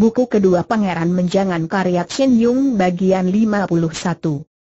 buku kedua Pangeran Menjangan karya Chen Yung bagian 51.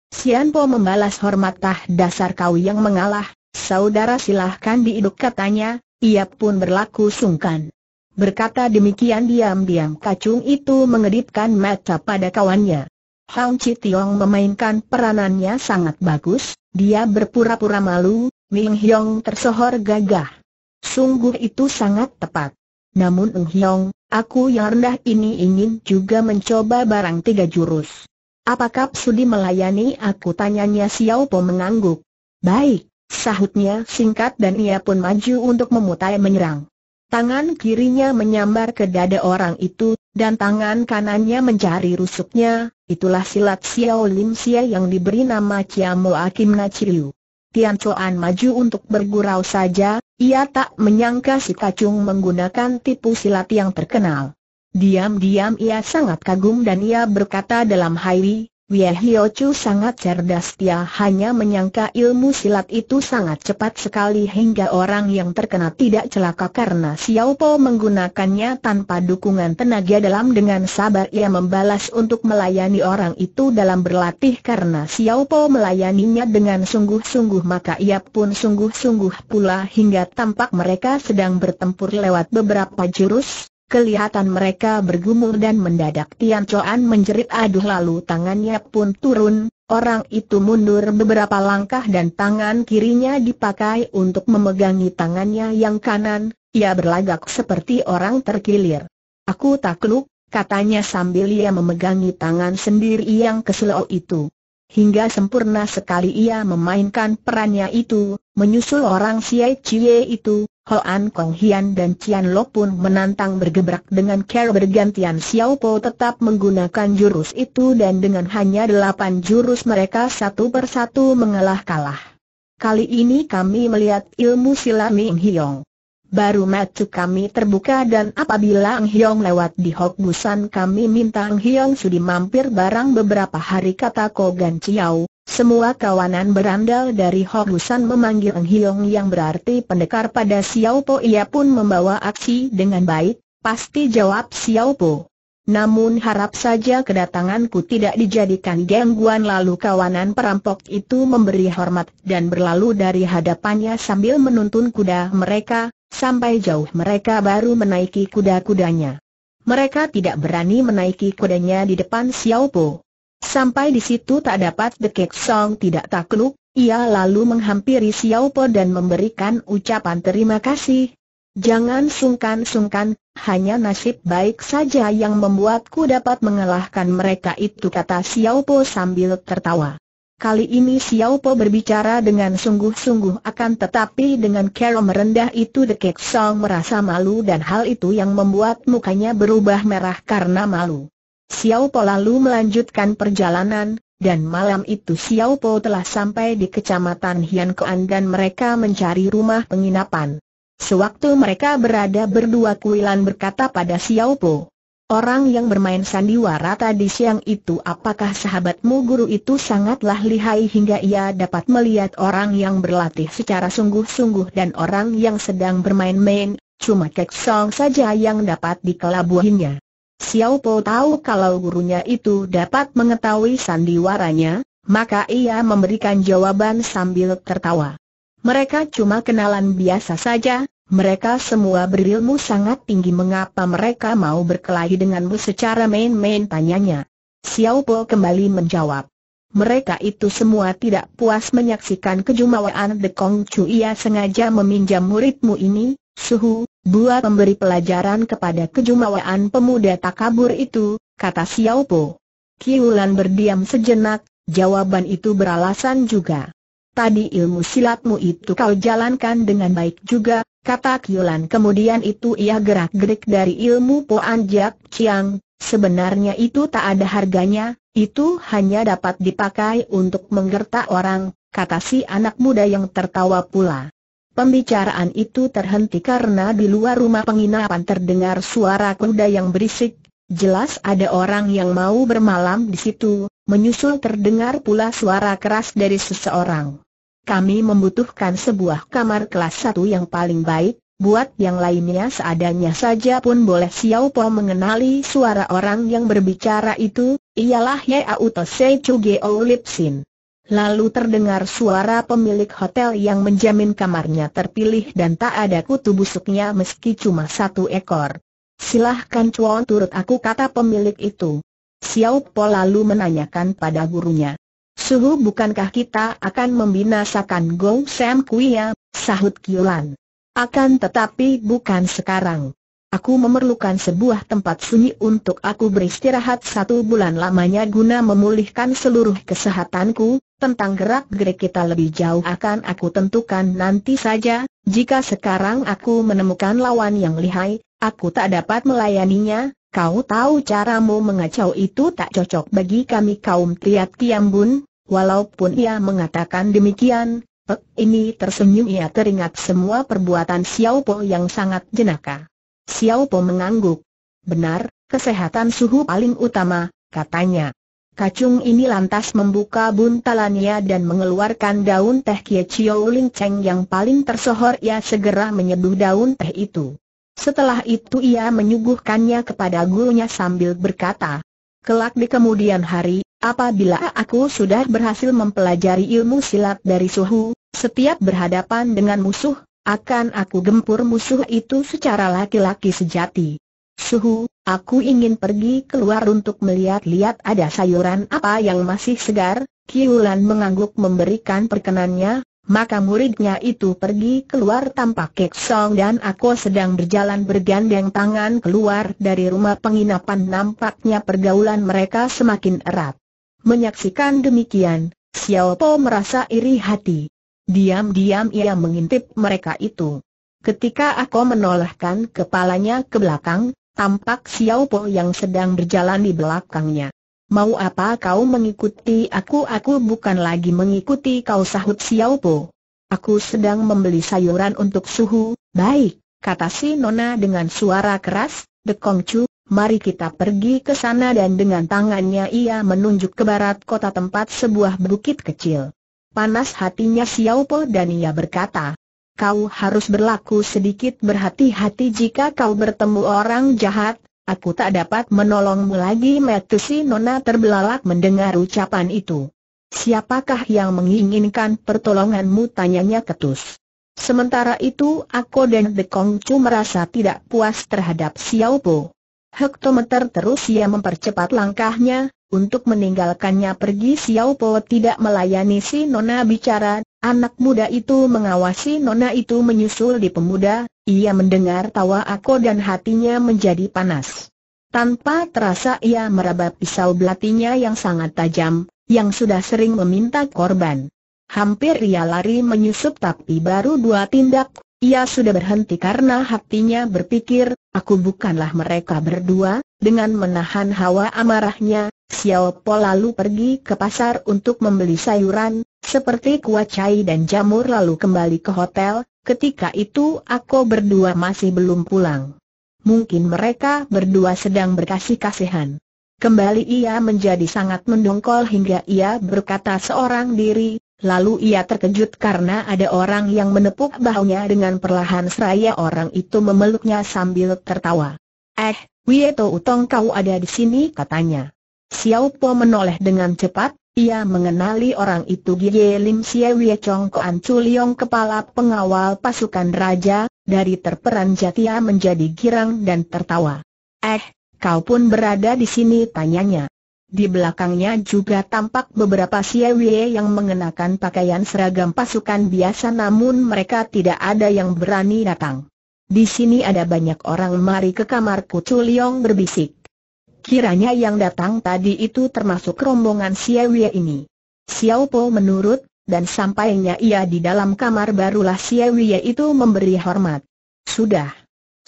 Sian Po membalas hormat tah dasar kau yang mengalah, saudara silahkan diiduk katanya, ia pun berlaku sungkan. Berkata demikian diam-diam kacung itu mengedipkan mata pada kawannya. Hang Chi Tiong memainkan peranannya sangat bagus, dia berpura-pura malu, Ming Hyong tersohor gagah. Sungguh itu sangat tepat. Namun Ng Hyong, Aku yang rendah ini ingin juga mencoba barang tiga jurus. Apakah sudi melayani aku tanyanya Xiao Po mengangguk. Baik, sahutnya singkat dan ia pun maju untuk memutai menyerang. Tangan kirinya menyambar ke dada orang itu, dan tangan kanannya mencari rusuknya, itulah silat Xiao Lim Xie yang diberi nama Chiamo Akim Nachiryu. Tian Chuan maju untuk bergurau saja, ia tak menyangka si kacung menggunakan tipu silat yang terkenal. Diam-diam ia sangat kagum dan ia berkata dalam hati, Wei Hyo Chu sangat cerdas dia hanya menyangka ilmu silat itu sangat cepat sekali hingga orang yang terkena tidak celaka karena Xiao Po menggunakannya tanpa dukungan tenaga dalam dengan sabar ia membalas untuk melayani orang itu dalam berlatih karena Xiao Po melayaninya dengan sungguh-sungguh maka ia pun sungguh-sungguh pula hingga tampak mereka sedang bertempur lewat beberapa jurus Kelihatan mereka bergumul dan mendadak Tian Chuan menjerit aduh lalu tangannya pun turun, orang itu mundur beberapa langkah dan tangan kirinya dipakai untuk memegangi tangannya yang kanan, ia berlagak seperti orang terkilir. Aku takluk, katanya sambil ia memegangi tangan sendiri yang keselau itu. Hingga sempurna sekali ia memainkan perannya itu, menyusul orang Siai Cie itu, Hoan Kong Hian dan Cian Lo pun menantang bergebrak dengan cara bergantian Xiao Po tetap menggunakan jurus itu dan dengan hanya delapan jurus mereka satu persatu mengalah kalah. Kali ini kami melihat ilmu Ming Hiong. Baru mata kami terbuka dan apabila Ang Hiong lewat di Hok Busan kami minta Ang Hiong sudi mampir barang beberapa hari kata Ko Gan Ciao. Semua kawanan berandal dari Hok Busan memanggil Ang Hiong yang berarti pendekar pada Xiao Po ia pun membawa aksi dengan baik, pasti jawab Xiao Po. Namun harap saja kedatanganku tidak dijadikan gangguan lalu kawanan perampok itu memberi hormat dan berlalu dari hadapannya sambil menuntun kuda mereka, sampai jauh mereka baru menaiki kuda-kudanya. Mereka tidak berani menaiki kudanya di depan Xiao Po. Sampai di situ tak dapat Dekek Song tidak takluk, ia lalu menghampiri Xiao Po dan memberikan ucapan terima kasih, Jangan sungkan-sungkan, hanya nasib baik saja yang membuatku dapat mengalahkan mereka itu kata Xiao Po sambil tertawa. Kali ini Xiao Po berbicara dengan sungguh-sungguh akan tetapi dengan cara merendah itu The Kek Song merasa malu dan hal itu yang membuat mukanya berubah merah karena malu. Xiao Po lalu melanjutkan perjalanan, dan malam itu Xiao Po telah sampai di kecamatan Hian Koan dan mereka mencari rumah penginapan. Sewaktu mereka berada berdua Kuilan berkata pada Xiao Po. Orang yang bermain sandiwara tadi siang itu apakah sahabatmu guru itu sangatlah lihai hingga ia dapat melihat orang yang berlatih secara sungguh-sungguh dan orang yang sedang bermain-main, cuma Kek Song saja yang dapat dikelabuhinya. Xiao Po tahu kalau gurunya itu dapat mengetahui sandiwaranya, maka ia memberikan jawaban sambil tertawa. Mereka cuma kenalan biasa saja, mereka semua berilmu sangat tinggi mengapa mereka mau berkelahi denganmu secara main-main tanyanya. Xiao Po kembali menjawab. Mereka itu semua tidak puas menyaksikan kejumawaan De Kong Chu ia sengaja meminjam muridmu ini, Suhu, buat memberi pelajaran kepada kejumawaan pemuda takabur itu, kata Xiao Po. Kiulan berdiam sejenak, jawaban itu beralasan juga tadi ilmu silatmu itu kau jalankan dengan baik juga, kata Kiulan. Kemudian itu ia gerak-gerik dari ilmu Poan Jiak Chiang, sebenarnya itu tak ada harganya, itu hanya dapat dipakai untuk menggertak orang, kata si anak muda yang tertawa pula. Pembicaraan itu terhenti karena di luar rumah penginapan terdengar suara kuda yang berisik, jelas ada orang yang mau bermalam di situ, menyusul terdengar pula suara keras dari seseorang kami membutuhkan sebuah kamar kelas satu yang paling baik, buat yang lainnya seadanya saja pun boleh Xiao Po mengenali suara orang yang berbicara itu, ialah Ye Auto Se Lip Sin. Lalu terdengar suara pemilik hotel yang menjamin kamarnya terpilih dan tak ada kutu busuknya meski cuma satu ekor. Silahkan cuan turut aku kata pemilik itu. Xiao Po lalu menanyakan pada gurunya. Suhu bukankah kita akan membinasakan Gong Sam Kuya, sahut Kiulan. Akan tetapi bukan sekarang. Aku memerlukan sebuah tempat sunyi untuk aku beristirahat satu bulan lamanya guna memulihkan seluruh kesehatanku, tentang gerak-gerik kita lebih jauh akan aku tentukan nanti saja, jika sekarang aku menemukan lawan yang lihai, aku tak dapat melayaninya, kau tahu caramu mengacau itu tak cocok bagi kami kaum Tiat Tiambun, Walaupun ia mengatakan demikian, Pek eh, ini tersenyum ia teringat semua perbuatan Xiao Po yang sangat jenaka. Xiao Po mengangguk. Benar, kesehatan suhu paling utama, katanya. Kacung ini lantas membuka buntalannya dan mengeluarkan daun teh Kie Chiu Ling Cheng yang paling tersohor ia segera menyeduh daun teh itu. Setelah itu ia menyuguhkannya kepada gurunya sambil berkata, Kelak di kemudian hari, Apabila aku sudah berhasil mempelajari ilmu silat dari suhu, setiap berhadapan dengan musuh, akan aku gempur musuh itu secara laki-laki sejati. Suhu, aku ingin pergi keluar untuk melihat-lihat ada sayuran apa yang masih segar, Kiulan mengangguk memberikan perkenannya, maka muridnya itu pergi keluar tanpa keksong dan aku sedang berjalan bergandeng tangan keluar dari rumah penginapan nampaknya pergaulan mereka semakin erat. Menyaksikan demikian, Xiao Po merasa iri hati. Diam-diam ia mengintip mereka itu. Ketika aku menolehkan kepalanya ke belakang, tampak Xiao Po yang sedang berjalan di belakangnya. Mau apa kau mengikuti aku? Aku bukan lagi mengikuti kau sahut Xiao Po. Aku sedang membeli sayuran untuk suhu, baik, kata si Nona dengan suara keras, Dekong mari kita pergi ke sana dan dengan tangannya ia menunjuk ke barat kota tempat sebuah bukit kecil. Panas hatinya Xiao Po dan ia berkata, kau harus berlaku sedikit berhati-hati jika kau bertemu orang jahat, aku tak dapat menolongmu lagi Metusi Nona terbelalak mendengar ucapan itu. Siapakah yang menginginkan pertolonganmu tanyanya ketus. Sementara itu aku dan Dekong Chu merasa tidak puas terhadap Xiao Po. Hektometer terus ia mempercepat langkahnya, untuk meninggalkannya pergi Xiao Po tidak melayani si Nona bicara, anak muda itu mengawasi Nona itu menyusul di pemuda, ia mendengar tawa aku dan hatinya menjadi panas. Tanpa terasa ia meraba pisau belatinya yang sangat tajam, yang sudah sering meminta korban. Hampir ia lari menyusup tapi baru dua tindak, ia sudah berhenti karena hatinya berpikir, aku bukanlah mereka berdua, dengan menahan hawa amarahnya, Xiao Po lalu pergi ke pasar untuk membeli sayuran, seperti kuah cai dan jamur lalu kembali ke hotel, ketika itu aku berdua masih belum pulang. Mungkin mereka berdua sedang berkasih-kasihan. Kembali ia menjadi sangat mendongkol hingga ia berkata seorang diri, Lalu ia terkejut karena ada orang yang menepuk bahunya dengan perlahan seraya orang itu memeluknya sambil tertawa. Eh, Wieto Utong kau ada di sini katanya. Xiao Po menoleh dengan cepat, ia mengenali orang itu Gie Lim Xie Wie Chong Koan Chuliong kepala pengawal pasukan raja, dari terperanjat ia menjadi girang dan tertawa. Eh, kau pun berada di sini tanyanya. Di belakangnya juga tampak beberapa Siewie yang mengenakan pakaian seragam pasukan biasa namun mereka tidak ada yang berani datang. Di sini ada banyak orang mari ke kamar Kucu Liong berbisik. Kiranya yang datang tadi itu termasuk rombongan Siewie ini. Xiao Po menurut, dan sampainya ia di dalam kamar barulah Siewie itu memberi hormat. Sudah.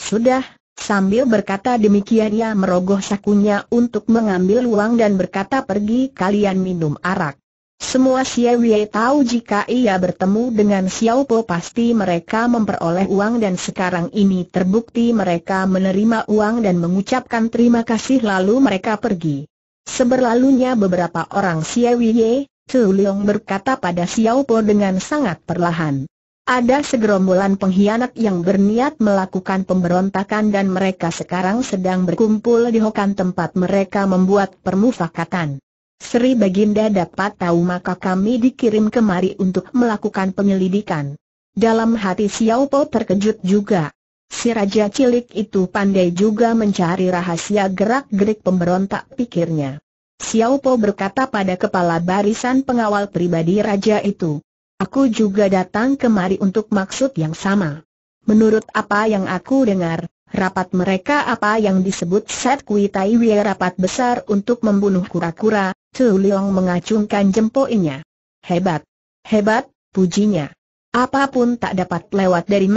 Sudah, Sambil berkata demikian ia merogoh sakunya untuk mengambil uang dan berkata pergi kalian minum arak. Semua Xiao Wei tahu jika ia bertemu dengan Xiao Po pasti mereka memperoleh uang dan sekarang ini terbukti mereka menerima uang dan mengucapkan terima kasih lalu mereka pergi. Seberlalunya beberapa orang Xiao Wei, Tu Leong berkata pada Xiao Po dengan sangat perlahan. Ada segerombolan pengkhianat yang berniat melakukan pemberontakan dan mereka sekarang sedang berkumpul di Hokan tempat mereka membuat permufakatan. Sri Baginda dapat tahu maka kami dikirim kemari untuk melakukan penyelidikan. Dalam hati Xiao Po terkejut juga. Si Raja Cilik itu pandai juga mencari rahasia gerak-gerik pemberontak pikirnya. Xiao Po berkata pada kepala barisan pengawal pribadi raja itu, Aku juga datang kemari untuk maksud yang sama. Menurut apa yang aku dengar, rapat mereka apa yang disebut Set Kui Tai Wei rapat besar untuk membunuh kura-kura, Tu Leong mengacungkan jempolnya. Hebat! Hebat, pujinya. Apapun tak dapat lewat dari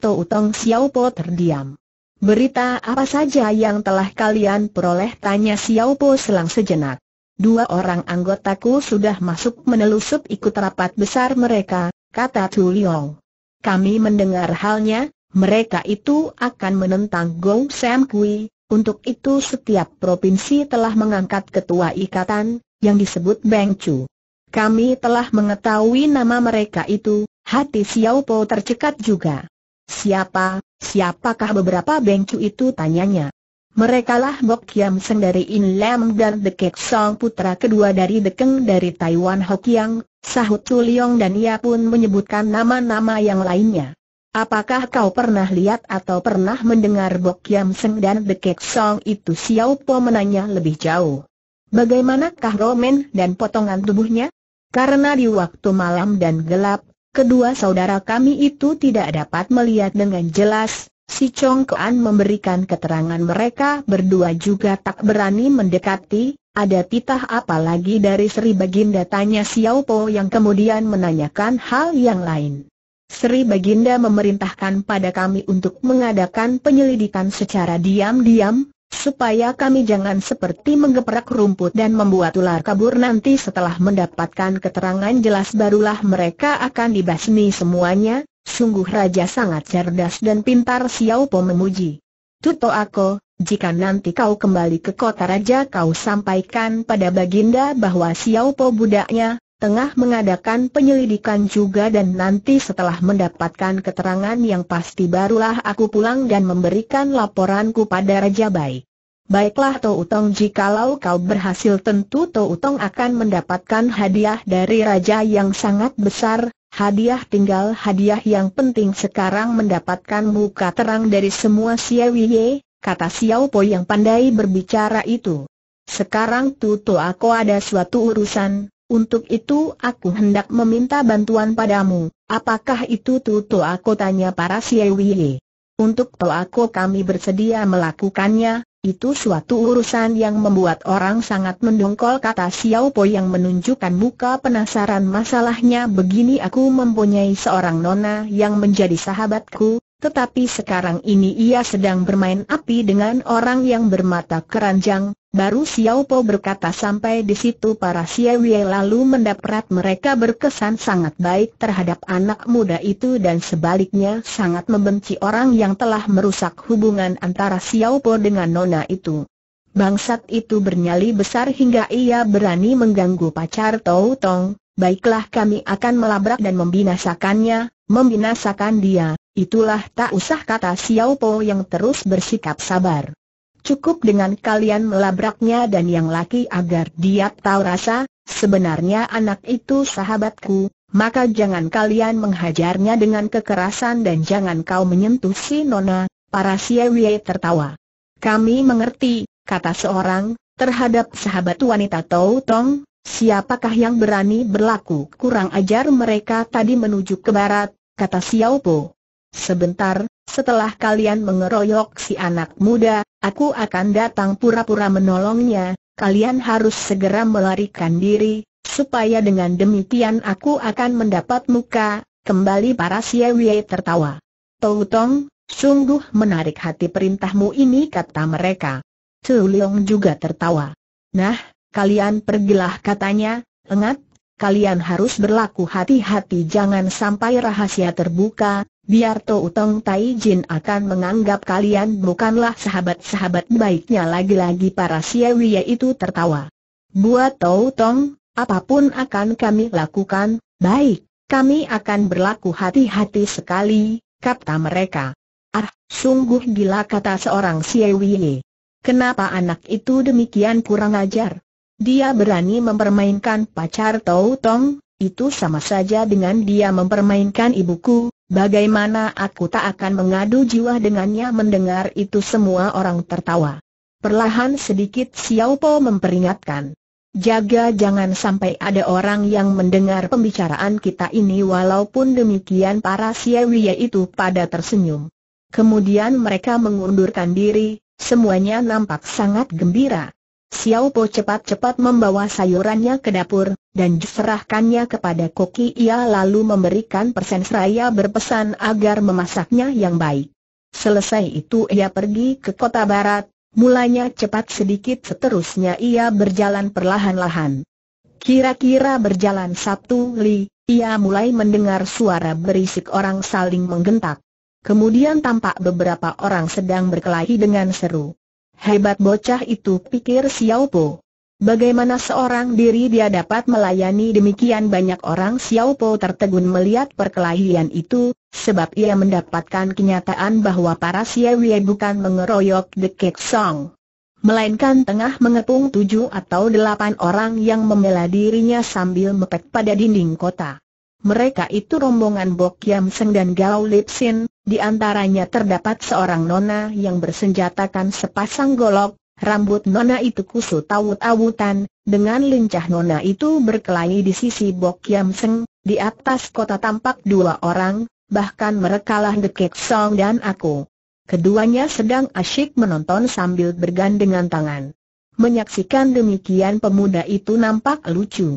To Utong Xiaopo terdiam. Berita apa saja yang telah kalian peroleh tanya Xiaopo selang sejenak. Dua orang anggotaku sudah masuk menelusup ikut rapat besar mereka, kata Tu Liong. Kami mendengar halnya, mereka itu akan menentang Gong Sam Kui, untuk itu setiap provinsi telah mengangkat ketua ikatan, yang disebut Beng Chu. Kami telah mengetahui nama mereka itu, hati Xiao Po tercekat juga. Siapa, siapakah beberapa Beng Chu itu tanyanya. Merekalah Bok Kiam Seng dari In Lam dan The Kek Song putra kedua dari Dekeng dari Taiwan Hokiang, sahut Chu Leong dan ia pun menyebutkan nama-nama yang lainnya. Apakah kau pernah lihat atau pernah mendengar Bok Kiam Seng dan The Kek Song itu Xiao Po menanya lebih jauh. Bagaimanakah Romen dan potongan tubuhnya? Karena di waktu malam dan gelap, kedua saudara kami itu tidak dapat melihat dengan jelas, Si Chong Kuan memberikan keterangan mereka berdua juga tak berani mendekati, ada titah apa lagi dari Sri Baginda tanya Xiao Po yang kemudian menanyakan hal yang lain. Sri Baginda memerintahkan pada kami untuk mengadakan penyelidikan secara diam-diam, supaya kami jangan seperti menggeprak rumput dan membuat ular kabur nanti setelah mendapatkan keterangan jelas barulah mereka akan dibasmi semuanya, Sungguh raja sangat cerdas dan pintar Xiao Po memuji. Tuto aku, jika nanti kau kembali ke kota raja kau sampaikan pada baginda bahwa Xiao budaknya, tengah mengadakan penyelidikan juga dan nanti setelah mendapatkan keterangan yang pasti barulah aku pulang dan memberikan laporanku pada Raja Baik. Baiklah To Utong jikalau kau berhasil tentu To Utong akan mendapatkan hadiah dari Raja yang sangat besar, Hadiah tinggal hadiah yang penting sekarang mendapatkan muka terang dari semua Siawiye, kata Xiao Po yang pandai berbicara itu. Sekarang Tuto aku ada suatu urusan, untuk itu aku hendak meminta bantuan padamu. Apakah itu Tuto aku tanya para Siawiye. Untuk to aku kami bersedia melakukannya, itu suatu urusan yang membuat orang sangat mendongkol kata Xiao Po yang menunjukkan muka penasaran masalahnya begini aku mempunyai seorang nona yang menjadi sahabatku, tetapi sekarang ini ia sedang bermain api dengan orang yang bermata keranjang, baru Xiao Po berkata sampai di situ para Wei lalu mendapat mereka berkesan sangat baik terhadap anak muda itu dan sebaliknya sangat membenci orang yang telah merusak hubungan antara Xiao Po dengan Nona itu. Bangsat itu bernyali besar hingga ia berani mengganggu pacar Tou Tong, baiklah kami akan melabrak dan membinasakannya, membinasakan dia. Itulah tak usah kata Xiao Po yang terus bersikap sabar. Cukup dengan kalian melabraknya dan yang laki agar dia tahu rasa, sebenarnya anak itu sahabatku, maka jangan kalian menghajarnya dengan kekerasan dan jangan kau menyentuh si Nona, para Siewie tertawa. Kami mengerti, kata seorang, terhadap sahabat wanita Tau Tong, siapakah yang berani berlaku kurang ajar mereka tadi menuju ke barat, kata Xiao Po. Sebentar, setelah kalian mengeroyok si anak muda, aku akan datang pura-pura menolongnya, kalian harus segera melarikan diri, supaya dengan demikian aku akan mendapat muka, kembali para Siewie tertawa. Tong, sungguh menarik hati perintahmu ini kata mereka. Tu Leong juga tertawa. Nah, kalian pergilah katanya, Lengat, kalian harus berlaku hati-hati jangan sampai rahasia terbuka, biar Tau Tong Tai Jin akan menganggap kalian bukanlah sahabat-sahabat baiknya lagi-lagi para Siewie itu tertawa. Buat Tau Tong, apapun akan kami lakukan, baik, kami akan berlaku hati-hati sekali, kata mereka. Ah, sungguh gila kata seorang Siewie. Kenapa anak itu demikian kurang ajar? Dia berani mempermainkan pacar Tau Tong, itu sama saja dengan dia mempermainkan ibuku, Bagaimana aku tak akan mengadu jiwa dengannya mendengar itu semua orang tertawa. Perlahan sedikit Xiao Po memperingatkan. Jaga jangan sampai ada orang yang mendengar pembicaraan kita ini walaupun demikian para Siewie itu pada tersenyum. Kemudian mereka mengundurkan diri, semuanya nampak sangat gembira. Xiao Po cepat-cepat membawa sayurannya ke dapur, dan diserahkannya kepada koki ia lalu memberikan persen seraya berpesan agar memasaknya yang baik. Selesai itu ia pergi ke kota barat, mulanya cepat sedikit seterusnya ia berjalan perlahan-lahan. Kira-kira berjalan satu li, ia mulai mendengar suara berisik orang saling menggentak. Kemudian tampak beberapa orang sedang berkelahi dengan seru. Hebat bocah itu pikir Xiao Po. Bagaimana seorang diri dia dapat melayani demikian banyak orang Xiao Po tertegun melihat perkelahian itu, sebab ia mendapatkan kenyataan bahwa para siawi bukan mengeroyok The Kek Song. Melainkan tengah mengepung tujuh atau delapan orang yang membela dirinya sambil mepet pada dinding kota. Mereka itu rombongan Bok Yam Seng dan Gao Lip Sin, di antaranya terdapat seorang nona yang bersenjatakan sepasang golok, rambut Nona itu kusut awut-awutan, dengan lincah Nona itu berkelahi di sisi Bok Kiam Seng, di atas kota tampak dua orang, bahkan merekalah Dekek Song dan aku. Keduanya sedang asyik menonton sambil bergandengan tangan. Menyaksikan demikian pemuda itu nampak lucu.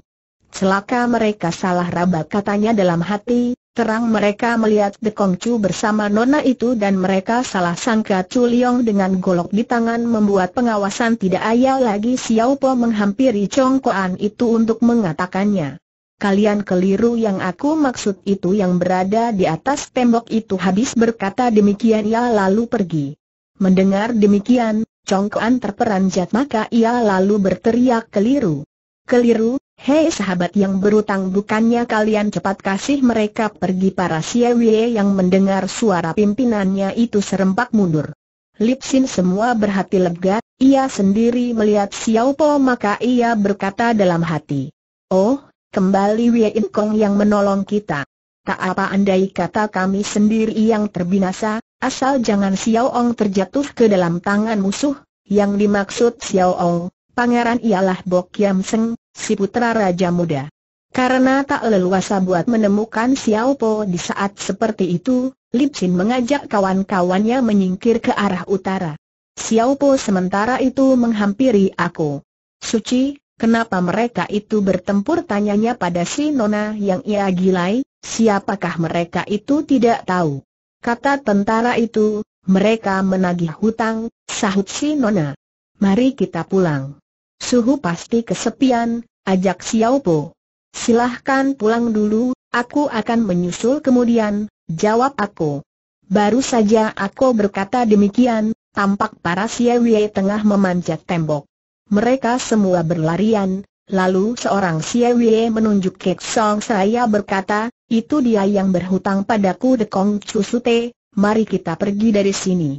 Celaka mereka salah raba katanya dalam hati, terang mereka melihat De Kong Chu bersama nona itu dan mereka salah sangka Chu Leong dengan golok di tangan membuat pengawasan tidak ayal lagi Xiao Po menghampiri Chong Kuan itu untuk mengatakannya. Kalian keliru yang aku maksud itu yang berada di atas tembok itu habis berkata demikian ia lalu pergi. Mendengar demikian, Chong Kuan terperanjat maka ia lalu berteriak keliru. Keliru, Hei sahabat yang berutang bukannya kalian cepat kasih mereka pergi para Siawie yang mendengar suara pimpinannya itu serempak mundur. Lipsin semua berhati lega, ia sendiri melihat Xiao Po maka ia berkata dalam hati. Oh, kembali Wei In yang menolong kita. Tak apa andai kata kami sendiri yang terbinasa, asal jangan Xiao Ong terjatuh ke dalam tangan musuh, yang dimaksud Xiao Ong pangeran ialah Bok Kiam Seng, si putra Raja Muda. Karena tak leluasa buat menemukan Xiao Po di saat seperti itu, Lip Sin mengajak kawan-kawannya menyingkir ke arah utara. Xiao Po sementara itu menghampiri aku. Suci, kenapa mereka itu bertempur tanyanya pada si Nona yang ia gilai, siapakah mereka itu tidak tahu. Kata tentara itu, mereka menagih hutang, sahut si Nona. Mari kita pulang. Suhu pasti kesepian, ajak Xiao Po. Silahkan pulang dulu, aku akan menyusul kemudian, jawab aku. Baru saja aku berkata demikian, tampak para Siewie tengah memanjat tembok. Mereka semua berlarian, lalu seorang Siewie menunjuk Kek Song saya berkata, itu dia yang berhutang padaku Dekong Chusute, mari kita pergi dari sini.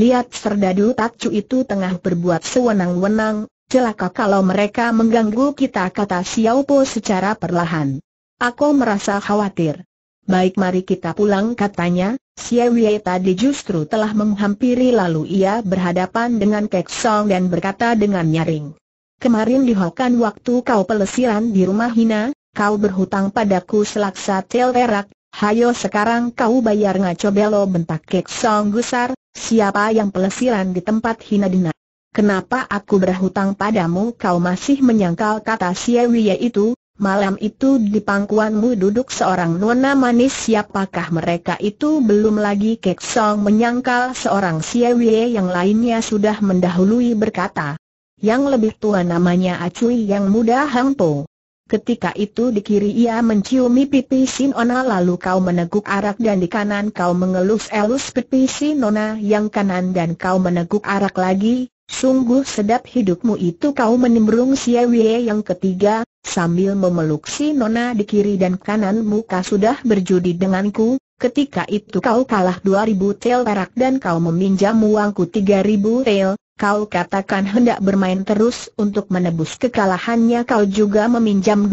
Lihat serdadu takcu itu tengah berbuat sewenang-wenang, celaka kalau mereka mengganggu kita kata Xiao Po secara perlahan. Aku merasa khawatir. Baik mari kita pulang katanya, Xiao Wei tadi justru telah menghampiri lalu ia berhadapan dengan Kek Song dan berkata dengan nyaring. Kemarin di Hokan waktu kau pelesiran di rumah Hina, kau berhutang padaku selaksa tel perak, hayo sekarang kau bayar ngaco belo bentak Kek Song gusar, siapa yang pelesiran di tempat Hina Dina. Kenapa aku berhutang padamu kau masih menyangkal kata Siewie itu, malam itu di pangkuanmu duduk seorang nona manis siapakah mereka itu belum lagi Kek Song menyangkal seorang Siewie yang lainnya sudah mendahului berkata. Yang lebih tua namanya Acui yang muda Hang Po. Ketika itu di kiri ia mencium pipi Sinona lalu kau meneguk arak dan di kanan kau mengelus-elus pipi Sinona yang kanan dan kau meneguk arak lagi, Sungguh sedap hidupmu itu kau menimbrung si yang ketiga, sambil memeluk si Nona di kiri dan kanan muka sudah berjudi denganku, ketika itu kau kalah 2000 tel perak dan kau meminjam uangku 3000 tel, kau katakan hendak bermain terus untuk menebus kekalahannya kau juga meminjam 2000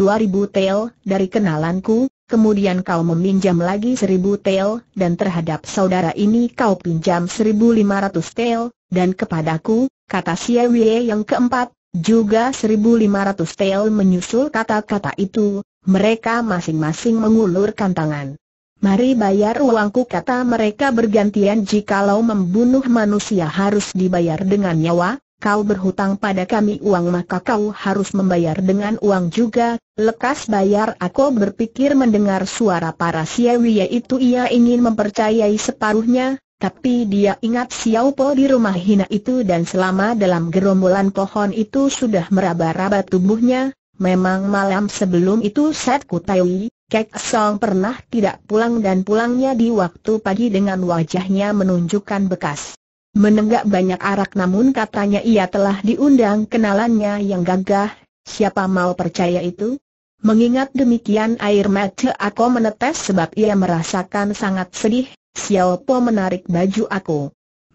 tel dari kenalanku, Kemudian kau meminjam lagi seribu tel, dan terhadap saudara ini kau pinjam seribu lima ratus tel, dan kepadaku, kata Xie yang keempat, juga 1500 tel menyusul kata-kata itu, mereka masing-masing mengulurkan tangan. Mari bayar uangku kata mereka bergantian jikalau membunuh manusia harus dibayar dengan nyawa, kau berhutang pada kami uang maka kau harus membayar dengan uang juga, lekas bayar aku berpikir mendengar suara para siawiya itu ia ingin mempercayai separuhnya, tapi dia ingat Xiao Po di rumah hina itu dan selama dalam gerombolan pohon itu sudah meraba-raba tubuhnya, memang malam sebelum itu Set Kutaui, Kek Song pernah tidak pulang dan pulangnya di waktu pagi dengan wajahnya menunjukkan bekas. Menenggak banyak arak namun katanya ia telah diundang kenalannya yang gagah, siapa mau percaya itu? Mengingat demikian air mata aku menetes sebab ia merasakan sangat sedih, Xiao Po menarik baju aku.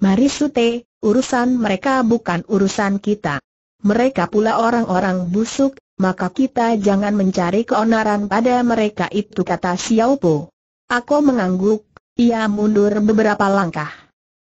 Mari Sute, urusan mereka bukan urusan kita. Mereka pula orang-orang busuk, maka kita jangan mencari keonaran pada mereka itu kata Xiao Po. Aku mengangguk, ia mundur beberapa langkah.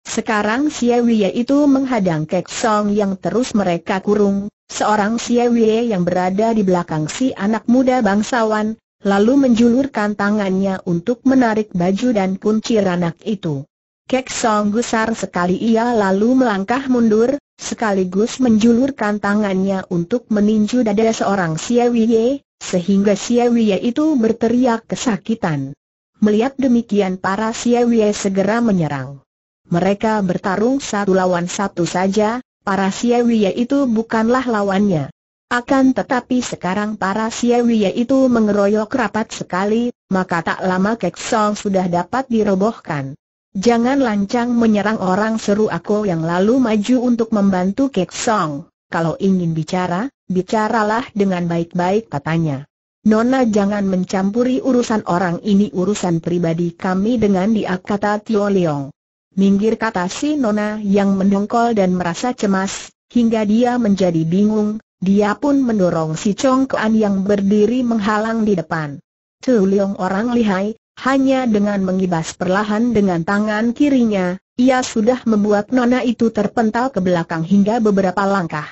Sekarang Xiewie itu menghadang Kek Song yang terus mereka kurung, seorang Xiewie yang berada di belakang si anak muda bangsawan, lalu menjulurkan tangannya untuk menarik baju dan kunci ranak itu. Kek Song gusar sekali ia lalu melangkah mundur, sekaligus menjulurkan tangannya untuk meninju dada seorang Siawiye, sehingga Siawiye itu berteriak kesakitan. Melihat demikian para Siawiye segera menyerang. Mereka bertarung satu lawan satu saja, para Siawiye itu bukanlah lawannya. Akan tetapi sekarang para Siewie itu mengeroyok rapat sekali, maka tak lama Kek Song sudah dapat dirobohkan. Jangan lancang menyerang orang seru aku yang lalu maju untuk membantu Kek Song. Kalau ingin bicara, bicaralah dengan baik-baik katanya. Nona jangan mencampuri urusan orang ini urusan pribadi kami dengan dia kata Tio Leong. Minggir kata si Nona yang mendongkol dan merasa cemas, hingga dia menjadi bingung, dia pun mendorong si Kuan yang berdiri menghalang di depan. Chu Leong orang lihai, hanya dengan mengibas perlahan dengan tangan kirinya, ia sudah membuat nona itu terpental ke belakang hingga beberapa langkah.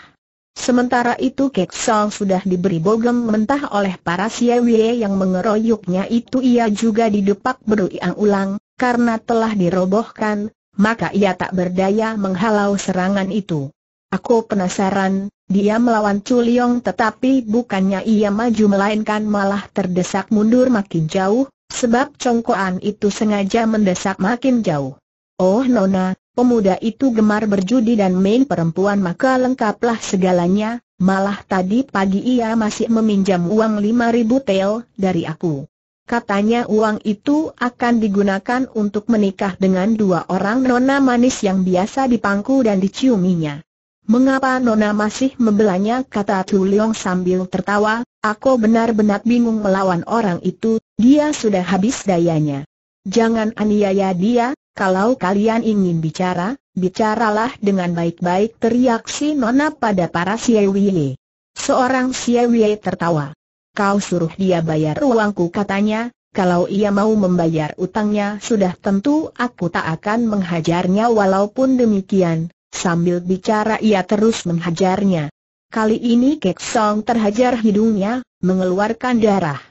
Sementara itu Kek Song sudah diberi bogem mentah oleh para Wie yang mengeroyoknya itu ia juga didepak berulang ulang, karena telah dirobohkan, maka ia tak berdaya menghalau serangan itu. Aku penasaran, dia melawan Chuliong tetapi bukannya ia maju melainkan malah terdesak mundur makin jauh, sebab congkoan itu sengaja mendesak makin jauh. Oh Nona, pemuda itu gemar berjudi dan main perempuan maka lengkaplah segalanya, malah tadi pagi ia masih meminjam uang 5000 tel dari aku. Katanya uang itu akan digunakan untuk menikah dengan dua orang nona manis yang biasa dipangku dan diciuminya. Mengapa Nona masih membelanya kata Tu Leong sambil tertawa, aku benar-benar bingung melawan orang itu, dia sudah habis dayanya. Jangan aniaya dia, kalau kalian ingin bicara, bicaralah dengan baik-baik teriak si Nona pada para Siewie. Seorang Siewie tertawa. Kau suruh dia bayar uangku katanya, kalau ia mau membayar utangnya sudah tentu aku tak akan menghajarnya walaupun demikian, Sambil bicara ia terus menghajarnya. Kali ini Kek Song terhajar hidungnya, mengeluarkan darah.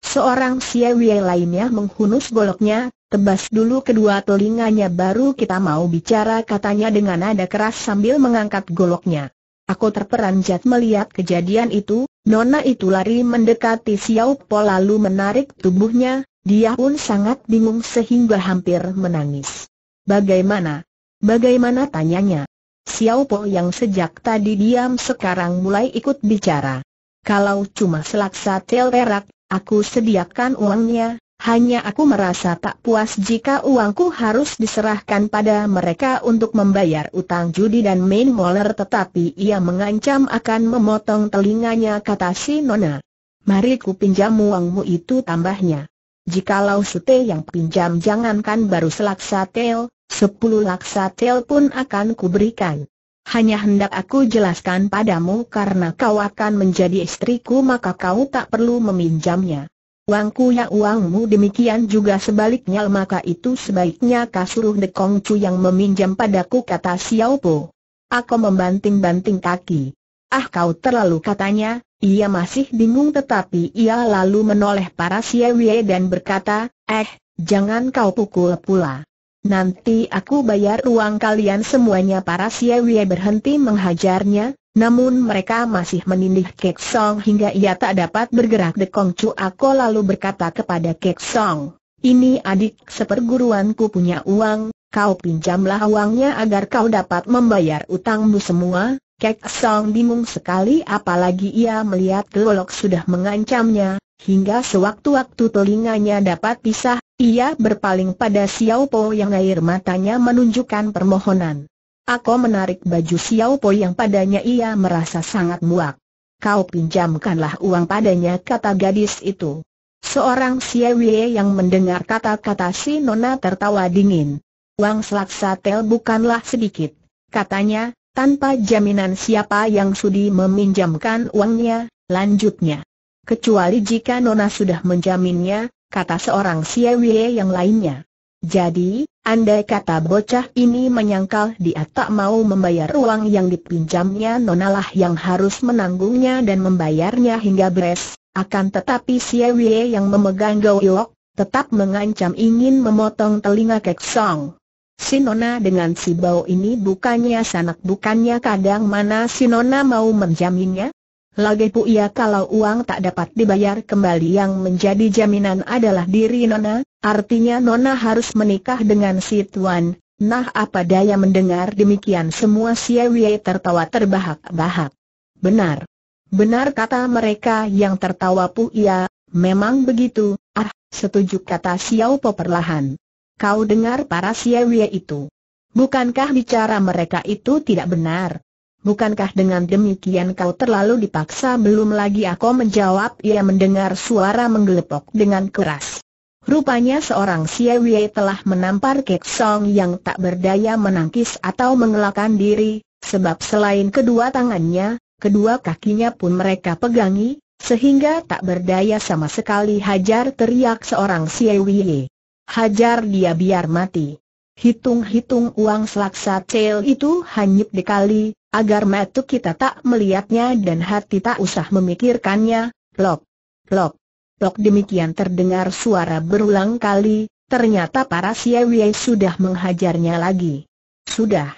Seorang Siewie lainnya menghunus goloknya, tebas dulu kedua telinganya baru kita mau bicara katanya dengan nada keras sambil mengangkat goloknya. Aku terperanjat melihat kejadian itu, Nona itu lari mendekati Xiao Po lalu menarik tubuhnya, dia pun sangat bingung sehingga hampir menangis. Bagaimana? Bagaimana tanyanya? Xiao Po yang sejak tadi diam sekarang mulai ikut bicara. Kalau cuma selaksa tel perak, aku sediakan uangnya, hanya aku merasa tak puas jika uangku harus diserahkan pada mereka untuk membayar utang judi dan main moler tetapi ia mengancam akan memotong telinganya kata si Nona. Mari ku pinjam uangmu itu tambahnya. Jikalau Sute yang pinjam jangankan baru selaksa tel, sepuluh laksa tel pun akan kuberikan. Hanya hendak aku jelaskan padamu karena kau akan menjadi istriku maka kau tak perlu meminjamnya. Uangku ya uangmu demikian juga sebaliknya maka itu sebaiknya kasuruh dekong cu yang meminjam padaku kata Xiao Po. Aku membanting-banting kaki. Ah kau terlalu katanya, ia masih bingung tetapi ia lalu menoleh para Siewie dan berkata, eh, jangan kau pukul pula. Nanti aku bayar uang kalian semuanya para Siewie berhenti menghajarnya, namun mereka masih menindih Kek Song hingga ia tak dapat bergerak Dekong Chu aku lalu berkata kepada Kek Song, ini adik seperguruanku punya uang, kau pinjamlah uangnya agar kau dapat membayar utangmu semua. Kek Song bingung sekali apalagi ia melihat Lolok sudah mengancamnya, hingga sewaktu-waktu telinganya dapat pisah ia berpaling pada Xiao Po yang air matanya menunjukkan permohonan. Aku menarik baju Xiao Po yang padanya ia merasa sangat muak. Kau pinjamkanlah uang padanya kata gadis itu. Seorang Xiewie yang mendengar kata-kata si Nona tertawa dingin. Uang selaksa tel bukanlah sedikit. Katanya, tanpa jaminan siapa yang sudi meminjamkan uangnya, lanjutnya. Kecuali jika Nona sudah menjaminnya, kata seorang Siewie yang lainnya. Jadi, andai kata bocah ini menyangkal dia tak mau membayar uang yang dipinjamnya nonalah yang harus menanggungnya dan membayarnya hingga beres, akan tetapi Siewie yang memegang Goyok, tetap mengancam ingin memotong telinga keksong. Song. Si Nona dengan si Bau ini bukannya sanak bukannya kadang mana si Nona mau menjaminnya? Lagi ia kalau uang tak dapat dibayar kembali yang menjadi jaminan adalah diri Nona, artinya Nona harus menikah dengan si Tuan. Nah apa daya mendengar demikian semua Siawie tertawa terbahak-bahak. Benar. Benar kata mereka yang tertawa Puya, memang begitu, ah, setuju kata Xiao Po perlahan. Kau dengar para Siawie itu. Bukankah bicara mereka itu tidak benar? Bukankah dengan demikian kau terlalu dipaksa belum lagi aku menjawab ia mendengar suara menggelepok dengan keras. Rupanya seorang Siawie telah menampar Kek Song yang tak berdaya menangkis atau mengelakkan diri, sebab selain kedua tangannya, kedua kakinya pun mereka pegangi, sehingga tak berdaya sama sekali hajar teriak seorang Siawie. Hajar dia biar mati. Hitung-hitung uang selaksa cel itu hanyut dikali, agar metu kita tak melihatnya dan hati tak usah memikirkannya, lok, lok, lok demikian terdengar suara berulang kali, ternyata para siawiai sudah menghajarnya lagi. Sudah.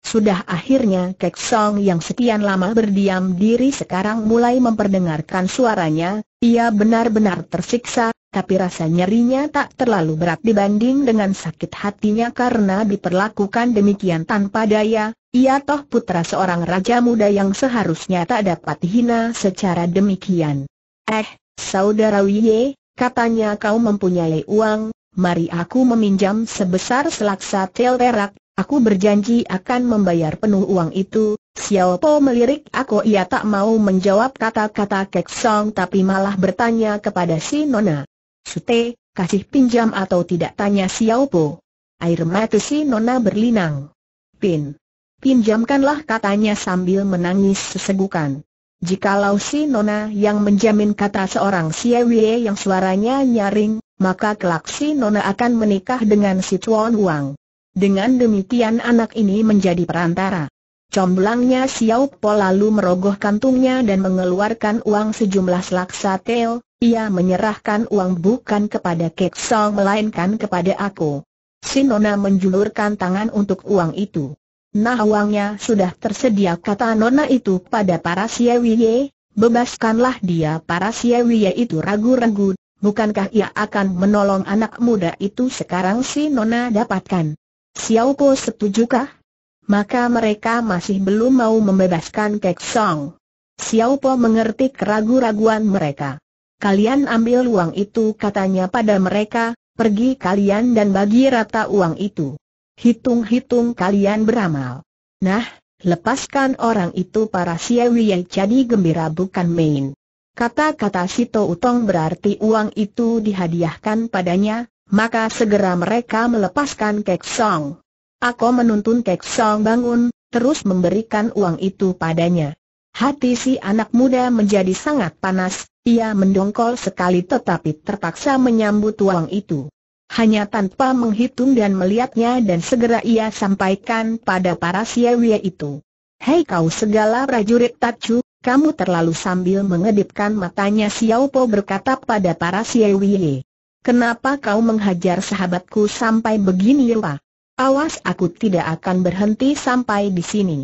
Sudah akhirnya Kek Song yang sekian lama berdiam diri sekarang mulai memperdengarkan suaranya, ia benar-benar tersiksa, tapi rasa nyerinya tak terlalu berat dibanding dengan sakit hatinya karena diperlakukan demikian tanpa daya, ia toh putra seorang raja muda yang seharusnya tak dapat hina secara demikian. Eh, saudara Wiye, katanya kau mempunyai uang, mari aku meminjam sebesar selaksa tel perak, aku berjanji akan membayar penuh uang itu, Xiao Po melirik aku ia tak mau menjawab kata-kata Kek Song tapi malah bertanya kepada si Nona. Sute, kasih pinjam atau tidak tanya Xiao Po. Air mata si Nona berlinang. Pin. Pinjamkanlah katanya sambil menangis sesegukan. Jikalau si Nona yang menjamin kata seorang Ewe yang suaranya nyaring, maka kelak si Nona akan menikah dengan si Chuan Wang. Dengan demikian anak ini menjadi perantara. Comblangnya Xiao Po lalu merogoh kantungnya dan mengeluarkan uang sejumlah selaksa tel, ia menyerahkan uang bukan kepada Kek Song melainkan kepada aku. Sinona menjulurkan tangan untuk uang itu. Nah uangnya sudah tersedia kata Nona itu pada para siawiye, bebaskanlah dia para siawiye itu ragu-ragu, bukankah ia akan menolong anak muda itu sekarang si Nona dapatkan. Xiaopo setujukah? Maka mereka masih belum mau membebaskan Kek Song. Xiaopo mengerti keragu raguan mereka. Kalian ambil uang itu katanya pada mereka, pergi kalian dan bagi rata uang itu. Hitung-hitung kalian beramal. Nah, lepaskan orang itu para siewi yang jadi gembira bukan main. Kata-kata Sito Utong berarti uang itu dihadiahkan padanya, maka segera mereka melepaskan Kek Song. Aku menuntun Kek Song bangun, terus memberikan uang itu padanya. Hati si anak muda menjadi sangat panas, ia mendongkol sekali tetapi terpaksa menyambut uang itu. Hanya tanpa menghitung dan melihatnya dan segera ia sampaikan pada para siawie itu. Hei kau segala prajurit Tacu, kamu terlalu sambil mengedipkan matanya Xiao berkata pada para siawie. Kenapa kau menghajar sahabatku sampai begini ya? Awas aku tidak akan berhenti sampai di sini.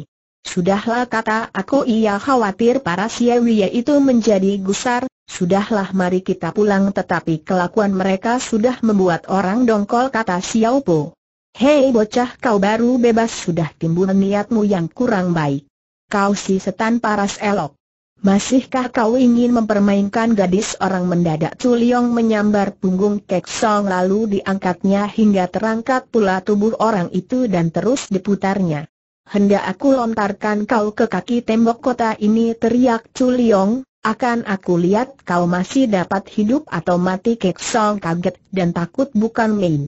Sudahlah kata aku ia khawatir para siawiya itu menjadi gusar, sudahlah mari kita pulang tetapi kelakuan mereka sudah membuat orang dongkol kata Xiao Po. Hei bocah kau baru bebas sudah timbul niatmu yang kurang baik. Kau si setan paras elok. Masihkah kau ingin mempermainkan gadis orang mendadak Culiong menyambar punggung Kek Song lalu diangkatnya hingga terangkat pula tubuh orang itu dan terus diputarnya hendak aku lontarkan kau ke kaki tembok kota ini teriak Chuliong, akan aku lihat kau masih dapat hidup atau mati Kek Song kaget dan takut bukan main.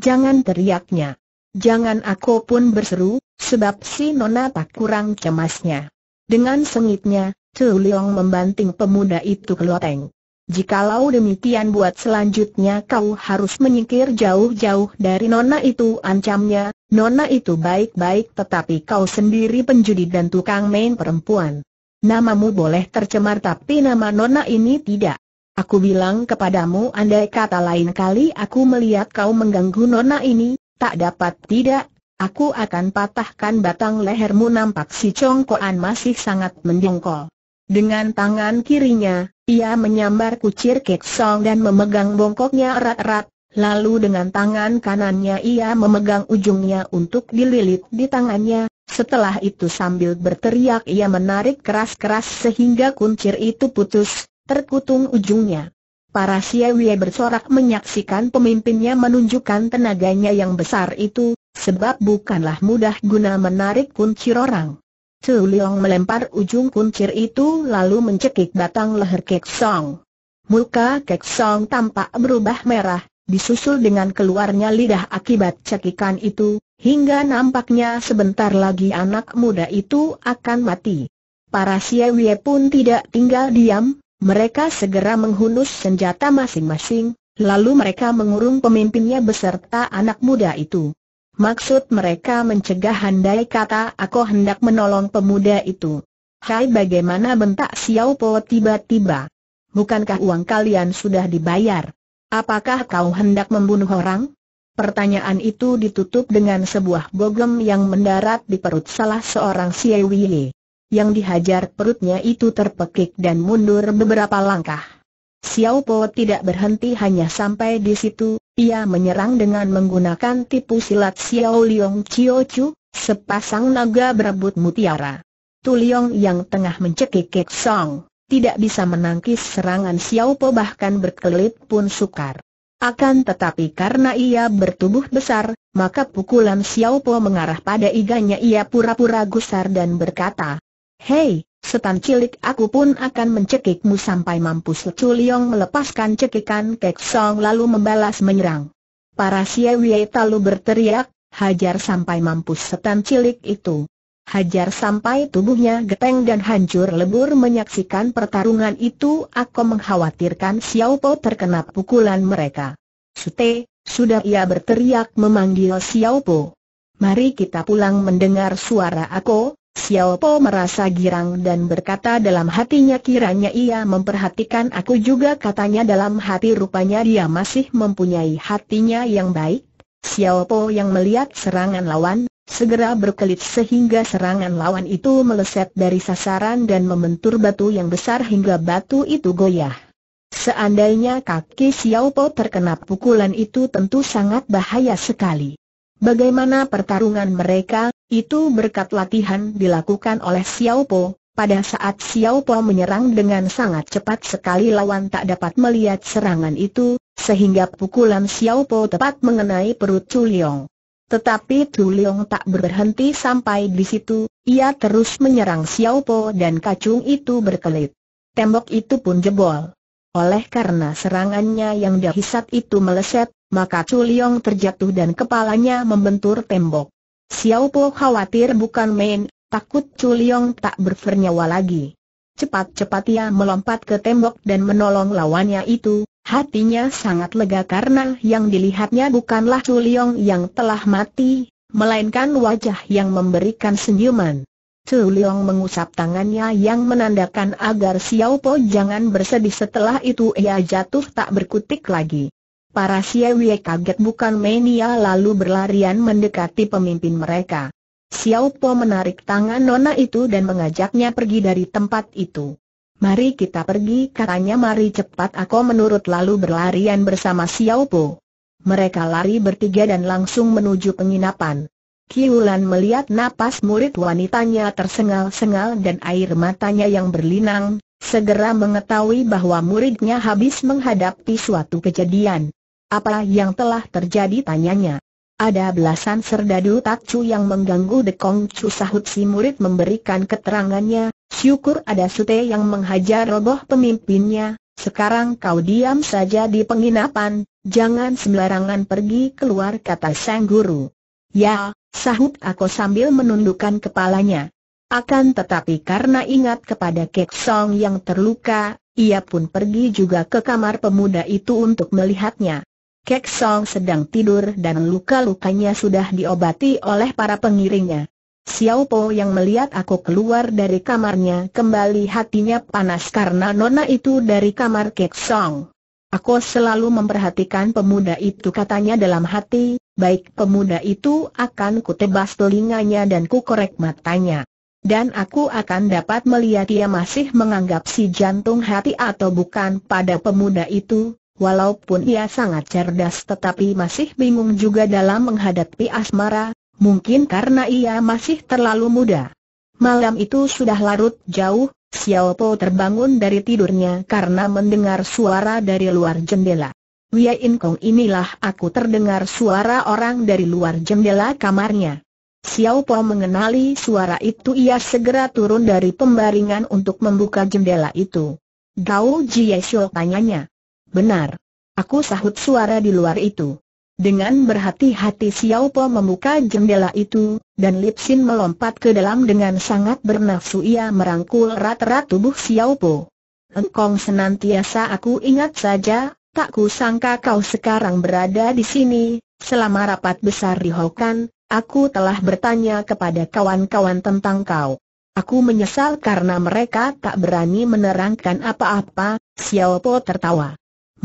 Jangan teriaknya. Jangan aku pun berseru, sebab si Nona tak kurang cemasnya. Dengan sengitnya, Chu Liong membanting pemuda itu ke loteng. Jikalau demikian buat selanjutnya kau harus menyingkir jauh-jauh dari nona itu ancamnya, nona itu baik-baik tetapi kau sendiri penjudi dan tukang main perempuan. Namamu boleh tercemar tapi nama nona ini tidak. Aku bilang kepadamu andai kata lain kali aku melihat kau mengganggu nona ini, tak dapat tidak, aku akan patahkan batang lehermu nampak si Congkoan masih sangat mendongkol. Dengan tangan kirinya, ia menyambar kucir Keksong dan memegang bongkoknya erat-erat, lalu dengan tangan kanannya ia memegang ujungnya untuk dililit di tangannya, setelah itu sambil berteriak ia menarik keras-keras sehingga kuncir itu putus, terkutung ujungnya. Para Siewie bersorak menyaksikan pemimpinnya menunjukkan tenaganya yang besar itu, sebab bukanlah mudah guna menarik kuncir orang. Tu Leong melempar ujung kuncir itu lalu mencekik batang leher Kek Song. Muka Kek Song tampak berubah merah, disusul dengan keluarnya lidah akibat cekikan itu, hingga nampaknya sebentar lagi anak muda itu akan mati. Para Siewie pun tidak tinggal diam, mereka segera menghunus senjata masing-masing, lalu mereka mengurung pemimpinnya beserta anak muda itu. Maksud mereka mencegah handai kata aku hendak menolong pemuda itu. Hai bagaimana bentak Xiao Po tiba-tiba? Bukankah uang kalian sudah dibayar? Apakah kau hendak membunuh orang? Pertanyaan itu ditutup dengan sebuah bogem yang mendarat di perut salah seorang Xie Yang dihajar perutnya itu terpekik dan mundur beberapa langkah. Xiao Po tidak berhenti hanya sampai di situ, ia menyerang dengan menggunakan tipu silat Xiao Liong Chio Chu, sepasang naga berebut mutiara. Tu Liong yang tengah mencekik Kek Song, tidak bisa menangkis serangan Xiao Po bahkan berkelit pun sukar. Akan tetapi karena ia bertubuh besar, maka pukulan Xiao Po mengarah pada iganya ia pura-pura gusar dan berkata, Hei, Setan cilik aku pun akan mencekikmu sampai mampus Lecu Liong melepaskan cekikan Kek Song lalu membalas menyerang. Para Wei Talu berteriak, hajar sampai mampus setan cilik itu. Hajar sampai tubuhnya geteng dan hancur lebur menyaksikan pertarungan itu aku mengkhawatirkan Xiao Po terkena pukulan mereka. Sute, sudah ia berteriak memanggil Xiao Po. Mari kita pulang mendengar suara aku, Xiao Po merasa girang dan berkata dalam hatinya kiranya ia memperhatikan aku juga katanya dalam hati rupanya dia masih mempunyai hatinya yang baik. Xiao Po yang melihat serangan lawan, segera berkelit sehingga serangan lawan itu meleset dari sasaran dan membentur batu yang besar hingga batu itu goyah. Seandainya kaki Xiao Po terkena pukulan itu tentu sangat bahaya sekali. Bagaimana pertarungan mereka, itu berkat latihan dilakukan oleh Xiao Po. Pada saat Xiao Po menyerang dengan sangat cepat sekali lawan tak dapat melihat serangan itu, sehingga pukulan Xiao Po tepat mengenai perut Chu Liong. Tetapi Chu Liong tak berhenti sampai di situ, ia terus menyerang Xiao Po dan kacung itu berkelit. Tembok itu pun jebol. Oleh karena serangannya yang dahisat itu meleset, maka Chuliong terjatuh dan kepalanya membentur tembok. Xiao Po khawatir bukan main, takut Chuliong tak bernyawa lagi. Cepat-cepat ia melompat ke tembok dan menolong lawannya itu, hatinya sangat lega karena yang dilihatnya bukanlah Chuliong yang telah mati, melainkan wajah yang memberikan senyuman. Chu mengusap tangannya yang menandakan agar Xiao Po jangan bersedih setelah itu ia jatuh tak berkutik lagi. Para Xiaowie kaget bukan mania lalu berlarian mendekati pemimpin mereka. Xiao Po menarik tangan nona itu dan mengajaknya pergi dari tempat itu. Mari kita pergi katanya mari cepat aku menurut lalu berlarian bersama Xiao Po. Mereka lari bertiga dan langsung menuju penginapan. Kiulan melihat napas murid wanitanya tersengal-sengal dan air matanya yang berlinang, segera mengetahui bahwa muridnya habis menghadapi suatu kejadian. Apa yang telah terjadi tanyanya. Ada belasan serdadu takcu yang mengganggu dekong cu sahut si murid memberikan keterangannya, syukur ada sute yang menghajar roboh pemimpinnya, sekarang kau diam saja di penginapan, jangan sembarangan pergi keluar kata sang guru. Ya, sahut aku sambil menundukkan kepalanya. Akan tetapi karena ingat kepada Kek Song yang terluka, ia pun pergi juga ke kamar pemuda itu untuk melihatnya. Kek Song sedang tidur dan luka-lukanya sudah diobati oleh para pengiringnya. Xiao Po yang melihat aku keluar dari kamarnya kembali hatinya panas karena nona itu dari kamar Kek Song. Aku selalu memperhatikan pemuda itu katanya dalam hati, baik pemuda itu akan kutebas telinganya dan kukorek matanya. Dan aku akan dapat melihat ia masih menganggap si jantung hati atau bukan pada pemuda itu, Walaupun ia sangat cerdas tetapi masih bingung juga dalam menghadapi asmara, mungkin karena ia masih terlalu muda. Malam itu sudah larut jauh, Xiao Po terbangun dari tidurnya karena mendengar suara dari luar jendela. Wia In Kong inilah aku terdengar suara orang dari luar jendela kamarnya. Xiao Po mengenali suara itu ia segera turun dari pembaringan untuk membuka jendela itu. Gao Jie Xiu tanyanya. Benar. Aku sahut suara di luar itu. Dengan berhati-hati Xiao Po membuka jendela itu, dan Lip Sin melompat ke dalam dengan sangat bernafsu ia merangkul rat-rat tubuh Xiao Po. Engkong senantiasa aku ingat saja, tak kusangka kau sekarang berada di sini, selama rapat besar di Hokan, aku telah bertanya kepada kawan-kawan tentang kau. Aku menyesal karena mereka tak berani menerangkan apa-apa, Xiao Po tertawa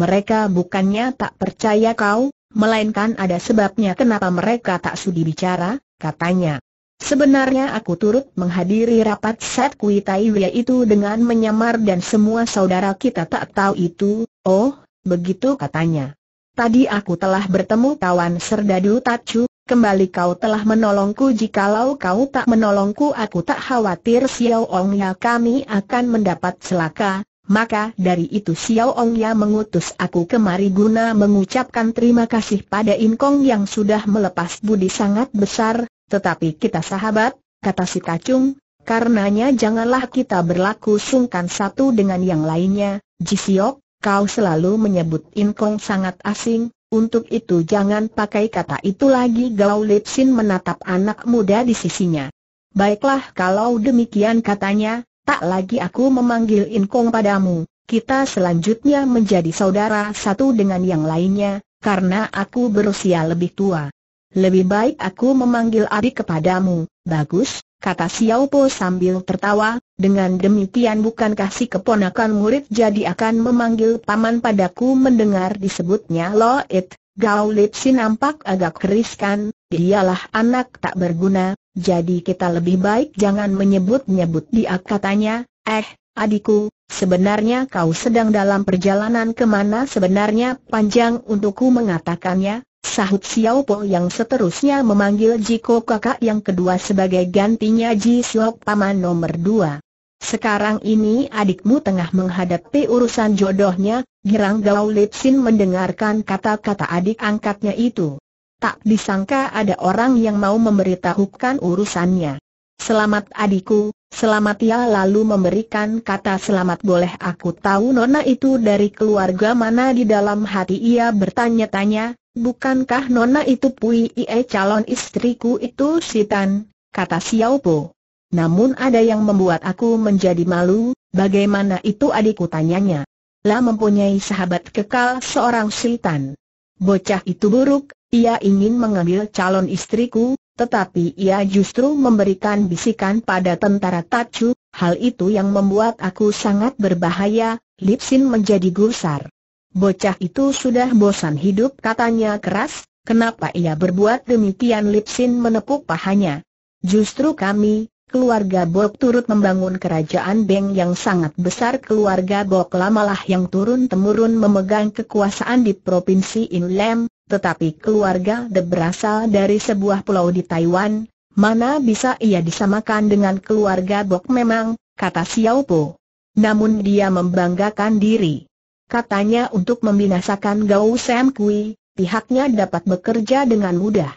mereka bukannya tak percaya kau, melainkan ada sebabnya kenapa mereka tak sudi bicara, katanya. Sebenarnya aku turut menghadiri rapat set Kui Tai itu dengan menyamar dan semua saudara kita tak tahu itu, oh, begitu katanya. Tadi aku telah bertemu kawan Serdadu Tacu, kembali kau telah menolongku jikalau kau tak menolongku aku tak khawatir Xiao Ong ya kami akan mendapat celaka, maka dari itu Xiao Ongya mengutus aku kemari guna mengucapkan terima kasih pada Inkong yang sudah melepas budi sangat besar, tetapi kita sahabat, kata si Kacung, karenanya janganlah kita berlaku sungkan satu dengan yang lainnya, Siok, kau selalu menyebut Inkong sangat asing, untuk itu jangan pakai kata itu lagi Gao Lipsin menatap anak muda di sisinya. Baiklah kalau demikian katanya, Tak lagi aku memanggil Inkong padamu, kita selanjutnya menjadi saudara satu dengan yang lainnya, karena aku berusia lebih tua. Lebih baik aku memanggil adik kepadamu, bagus, kata Xiao Po sambil tertawa, dengan demikian bukankah si keponakan murid jadi akan memanggil paman padaku mendengar disebutnya Lo It, Gao Si nampak agak keriskan, dialah anak tak berguna, jadi kita lebih baik jangan menyebut-nyebut dia katanya, eh, adikku, sebenarnya kau sedang dalam perjalanan kemana sebenarnya panjang untukku mengatakannya, sahut Xiao Po yang seterusnya memanggil Jiko kakak yang kedua sebagai gantinya Ji Siok paman nomor dua. Sekarang ini adikmu tengah menghadapi urusan jodohnya, Girang Gao Lipsin mendengarkan kata-kata adik angkatnya itu tak disangka ada orang yang mau memberitahukan urusannya. Selamat adikku, selamat ya lalu memberikan kata selamat boleh aku tahu nona itu dari keluarga mana di dalam hati ia bertanya-tanya, bukankah nona itu Pui Ie calon istriku itu Sitan, kata Xiao Po. Namun ada yang membuat aku menjadi malu, bagaimana itu adikku tanyanya. Lah mempunyai sahabat kekal seorang Sitan. Bocah itu buruk, ia ingin mengambil calon istriku, tetapi ia justru memberikan bisikan pada tentara Tachu, hal itu yang membuat aku sangat berbahaya, Lipsin menjadi gusar. Bocah itu sudah bosan hidup katanya keras, kenapa ia berbuat demikian Lipsin menepuk pahanya. Justru kami, keluarga Bok turut membangun kerajaan Beng yang sangat besar keluarga Bok lamalah yang turun-temurun memegang kekuasaan di Provinsi Inlem, tetapi keluarga De berasal dari sebuah pulau di Taiwan, mana bisa ia disamakan dengan keluarga Bok memang, kata Xiao Po. Namun dia membanggakan diri. Katanya untuk membinasakan Gao Sam Kui, pihaknya dapat bekerja dengan mudah.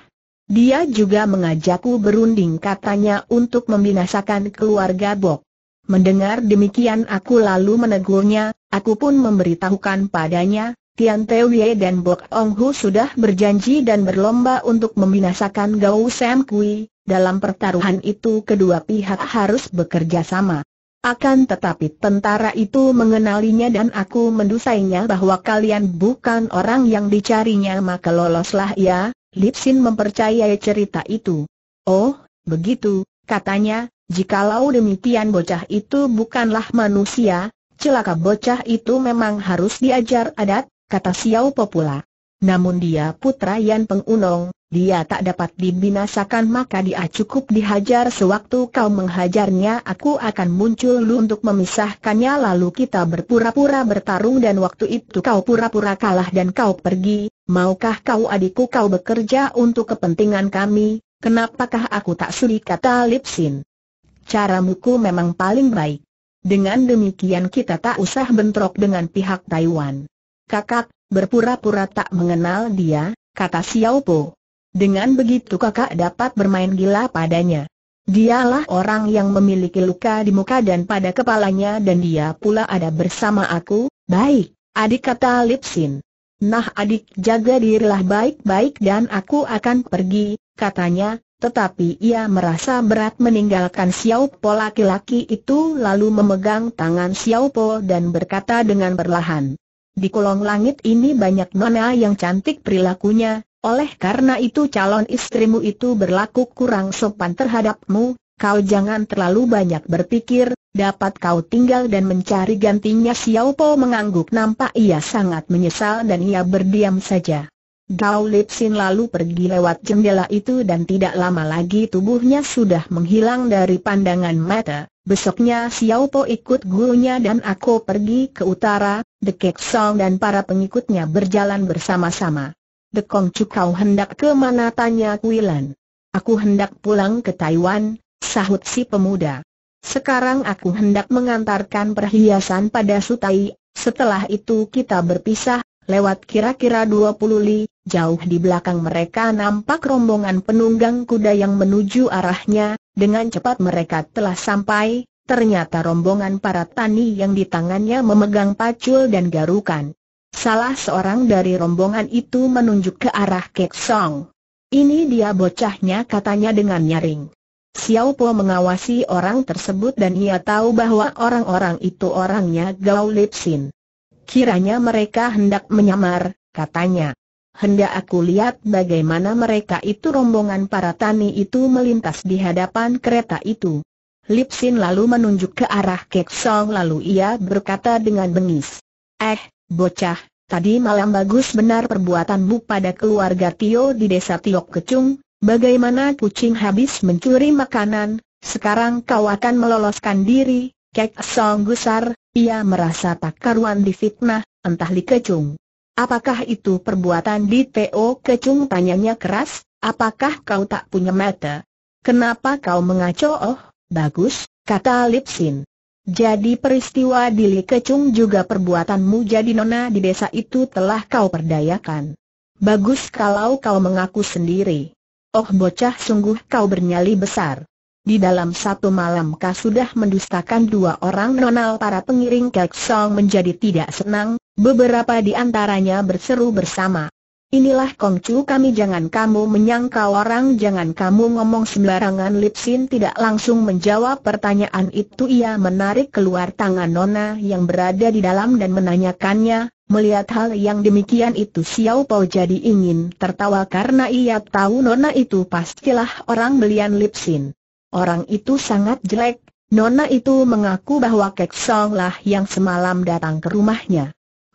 Dia juga mengajakku berunding katanya untuk membinasakan keluarga Bok. Mendengar demikian aku lalu menegurnya, aku pun memberitahukan padanya, Tian Teuye dan Bok Ong Hu sudah berjanji dan berlomba untuk membinasakan Gao Sam Kui, dalam pertaruhan itu kedua pihak harus bekerja sama. Akan tetapi tentara itu mengenalinya dan aku mendusainya bahwa kalian bukan orang yang dicarinya maka loloslah ya, Lipsin mempercayai cerita itu. Oh, begitu, katanya, jikalau demikian bocah itu bukanlah manusia, celaka bocah itu memang harus diajar adat, kata Xiao Popula. Namun dia putra Yan Pengunong, dia tak dapat dibinasakan maka dia cukup dihajar sewaktu kau menghajarnya aku akan muncul lu untuk memisahkannya lalu kita berpura-pura bertarung dan waktu itu kau pura-pura kalah dan kau pergi, maukah kau adikku kau bekerja untuk kepentingan kami, kenapakah aku tak sulit kata Lipsin. Cara muku memang paling baik. Dengan demikian kita tak usah bentrok dengan pihak Taiwan kakak, berpura-pura tak mengenal dia, kata Xiao Po. Dengan begitu kakak dapat bermain gila padanya. Dialah orang yang memiliki luka di muka dan pada kepalanya dan dia pula ada bersama aku, baik, adik kata Lip Sin. Nah adik jaga dirilah baik-baik dan aku akan pergi, katanya, tetapi ia merasa berat meninggalkan Xiao Po laki-laki itu lalu memegang tangan Xiao Po dan berkata dengan perlahan. Di kolong langit ini banyak nona yang cantik perilakunya, oleh karena itu calon istrimu itu berlaku kurang sopan terhadapmu, kau jangan terlalu banyak berpikir, dapat kau tinggal dan mencari gantinya Xiao Po mengangguk nampak ia sangat menyesal dan ia berdiam saja. Gao Lipsin lalu pergi lewat jendela itu dan tidak lama lagi tubuhnya sudah menghilang dari pandangan mata. Besoknya Xiao Po ikut gurunya dan aku pergi ke utara, The Kek Song dan para pengikutnya berjalan bersama-sama. The Kong Cukau hendak ke mana tanya Kuilan. Aku hendak pulang ke Taiwan, sahut si pemuda. Sekarang aku hendak mengantarkan perhiasan pada Sutai, setelah itu kita berpisah, lewat kira-kira dua puluh li, Jauh di belakang mereka nampak rombongan penunggang kuda yang menuju arahnya, dengan cepat mereka telah sampai, ternyata rombongan para tani yang di tangannya memegang pacul dan garukan. Salah seorang dari rombongan itu menunjuk ke arah Kek Song. Ini dia bocahnya katanya dengan nyaring. Xiao Po mengawasi orang tersebut dan ia tahu bahwa orang-orang itu orangnya Gao Lipsin. Kiranya mereka hendak menyamar, katanya hendak aku lihat bagaimana mereka itu rombongan para tani itu melintas di hadapan kereta itu. Lip Sin lalu menunjuk ke arah Kek Song lalu ia berkata dengan bengis. Eh, bocah, tadi malam bagus benar perbuatanmu pada keluarga Tio di desa Tiok Kecung, bagaimana kucing habis mencuri makanan, sekarang kau akan meloloskan diri, Kek Song gusar, ia merasa tak karuan difitnah, entah Li Kecung. Apakah itu perbuatan di T.O. Kecung tanyanya keras, apakah kau tak punya mata? Kenapa kau mengaco? Oh, bagus, kata Lip Sin. Jadi peristiwa di Li Kecung juga perbuatanmu jadi nona di desa itu telah kau perdayakan. Bagus kalau kau mengaku sendiri. Oh bocah sungguh kau bernyali besar. Di dalam satu malam kau sudah mendustakan dua orang nonal para pengiring Kek Song menjadi tidak senang, Beberapa di antaranya berseru bersama. Inilah Kongcu kami jangan kamu menyangka orang jangan kamu ngomong sembarangan Lipsin tidak langsung menjawab pertanyaan itu ia menarik keluar tangan Nona yang berada di dalam dan menanyakannya, melihat hal yang demikian itu Xiao Pao jadi ingin tertawa karena ia tahu Nona itu pastilah orang belian Lipsin. Orang itu sangat jelek, Nona itu mengaku bahwa Kek Song lah yang semalam datang ke rumahnya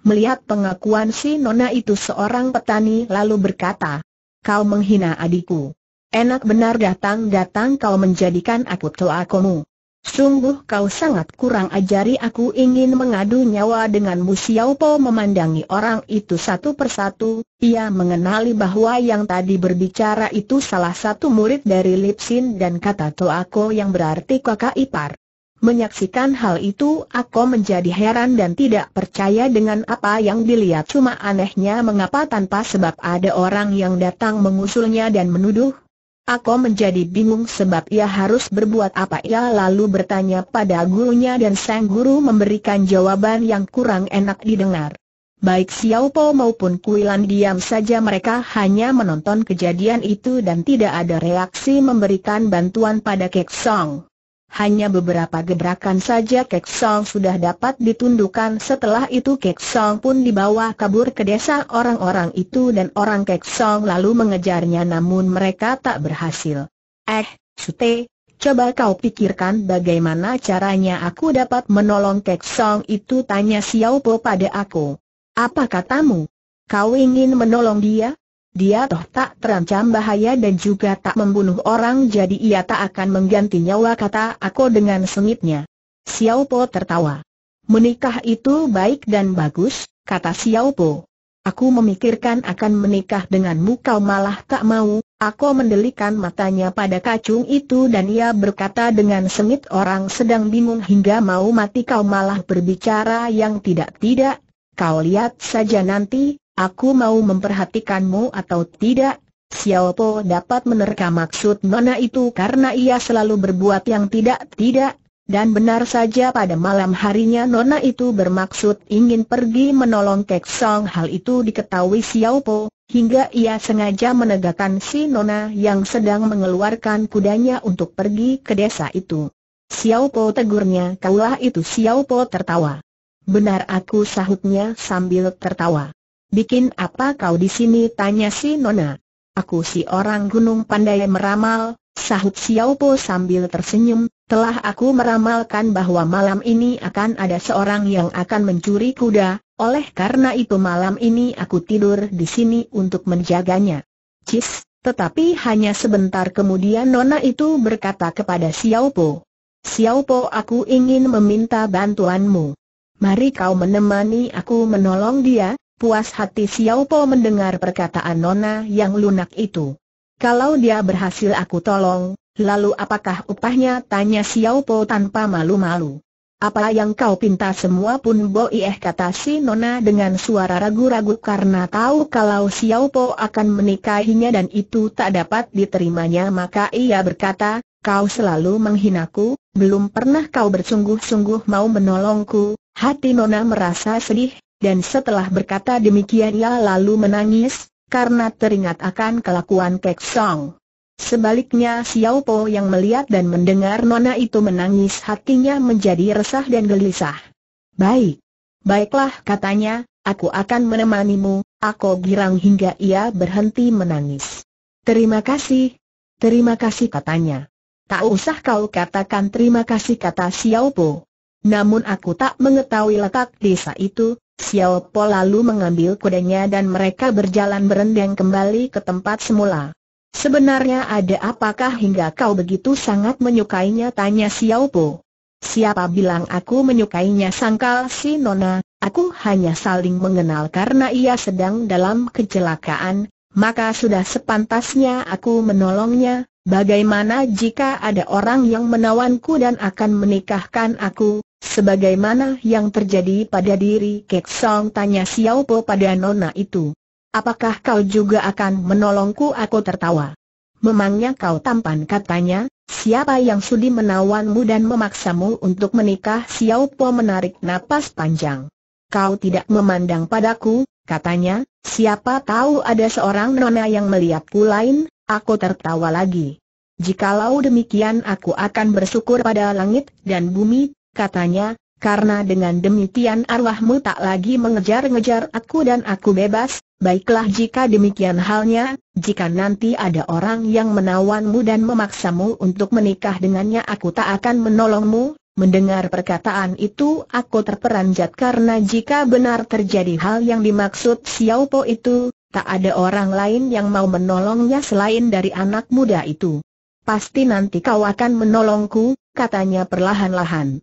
melihat pengakuan si Nona itu seorang petani lalu berkata, Kau menghina adikku. Enak benar datang-datang kau menjadikan aku telakomu. Sungguh kau sangat kurang ajari aku ingin mengadu nyawa dengan denganmu Po memandangi orang itu satu persatu, ia mengenali bahwa yang tadi berbicara itu salah satu murid dari Lipsin dan kata Toako yang berarti kakak ipar. Menyaksikan hal itu aku menjadi heran dan tidak percaya dengan apa yang dilihat Cuma anehnya mengapa tanpa sebab ada orang yang datang mengusulnya dan menuduh Aku menjadi bingung sebab ia harus berbuat apa ia lalu bertanya pada gurunya dan sang guru memberikan jawaban yang kurang enak didengar Baik Xiao Po maupun Kuilan diam saja mereka hanya menonton kejadian itu dan tidak ada reaksi memberikan bantuan pada Kek Song hanya beberapa gebrakan saja Kek Song sudah dapat ditundukkan setelah itu Kek Song pun dibawa kabur ke desa orang-orang itu dan orang Kek Song lalu mengejarnya namun mereka tak berhasil. Eh, Sute, coba kau pikirkan bagaimana caranya aku dapat menolong Kek Song itu tanya Xiao Po pada aku. Apa katamu? Kau ingin menolong dia? Dia toh tak terancam bahaya dan juga tak membunuh orang jadi ia tak akan mengganti nyawa kata aku dengan sengitnya. Xiao Po tertawa. Menikah itu baik dan bagus, kata Xiao Po. Aku memikirkan akan menikah denganmu kau malah tak mau, aku mendelikan matanya pada kacung itu dan ia berkata dengan sengit orang sedang bingung hingga mau mati kau malah berbicara yang tidak-tidak, kau lihat saja nanti, Aku mau memperhatikanmu atau tidak? Xiao Po dapat menerka maksud Nona itu karena ia selalu berbuat yang tidak-tidak, dan benar saja pada malam harinya Nona itu bermaksud ingin pergi menolong Kek Song hal itu diketahui Xiao Po, hingga ia sengaja menegakkan si Nona yang sedang mengeluarkan kudanya untuk pergi ke desa itu. Xiao Po tegurnya kaulah itu Xiao Po tertawa. Benar aku sahutnya sambil tertawa. Bikin apa kau di sini? Tanya si Nona. Aku si orang gunung pandai meramal, sahut Po sambil tersenyum, telah aku meramalkan bahwa malam ini akan ada seorang yang akan mencuri kuda, oleh karena itu malam ini aku tidur di sini untuk menjaganya. Cis, tetapi hanya sebentar kemudian Nona itu berkata kepada Po. Xiaopo. Po, aku ingin meminta bantuanmu. Mari kau menemani aku menolong dia, Puas hati Xiao Po mendengar perkataan Nona yang lunak itu. Kalau dia berhasil aku tolong, lalu apakah upahnya? Tanya Xiao Po tanpa malu-malu. Apa yang kau pinta semua pun boleh kata si Nona dengan suara ragu-ragu karena tahu kalau Xiao Po akan menikahinya dan itu tak dapat diterimanya maka ia berkata, Kau selalu menghinaku, belum pernah kau bersungguh-sungguh mau menolongku. Hati Nona merasa sedih, dan setelah berkata demikian ia lalu menangis, karena teringat akan kelakuan Kek Song. Sebaliknya Xiao Po yang melihat dan mendengar Nona itu menangis hatinya menjadi resah dan gelisah. Baik. Baiklah katanya, aku akan menemanimu, aku girang hingga ia berhenti menangis. Terima kasih. Terima kasih katanya. Tak usah kau katakan terima kasih kata Xiao Po. Namun aku tak mengetahui letak desa itu, Xiao Po lalu mengambil kudanya dan mereka berjalan berendang kembali ke tempat semula. Sebenarnya ada apakah hingga kau begitu sangat menyukainya tanya Xiao Po. Siapa bilang aku menyukainya sangkal si Nona, aku hanya saling mengenal karena ia sedang dalam kecelakaan, maka sudah sepantasnya aku menolongnya, bagaimana jika ada orang yang menawanku dan akan menikahkan aku, Sebagaimana yang terjadi pada diri Kek Song tanya Xiao Po pada nona itu. Apakah kau juga akan menolongku? Aku tertawa. Memangnya kau tampan katanya, siapa yang sudi menawanmu dan memaksamu untuk menikah? Xiao Po menarik napas panjang. Kau tidak memandang padaku, katanya, siapa tahu ada seorang nona yang melihatku lain, aku tertawa lagi. Jikalau demikian aku akan bersyukur pada langit dan bumi, katanya, karena dengan demikian arwahmu tak lagi mengejar-ngejar aku dan aku bebas, baiklah jika demikian halnya, jika nanti ada orang yang menawanmu dan memaksamu untuk menikah dengannya aku tak akan menolongmu, mendengar perkataan itu aku terperanjat karena jika benar terjadi hal yang dimaksud Xiao Po itu, tak ada orang lain yang mau menolongnya selain dari anak muda itu. Pasti nanti kau akan menolongku, katanya perlahan-lahan.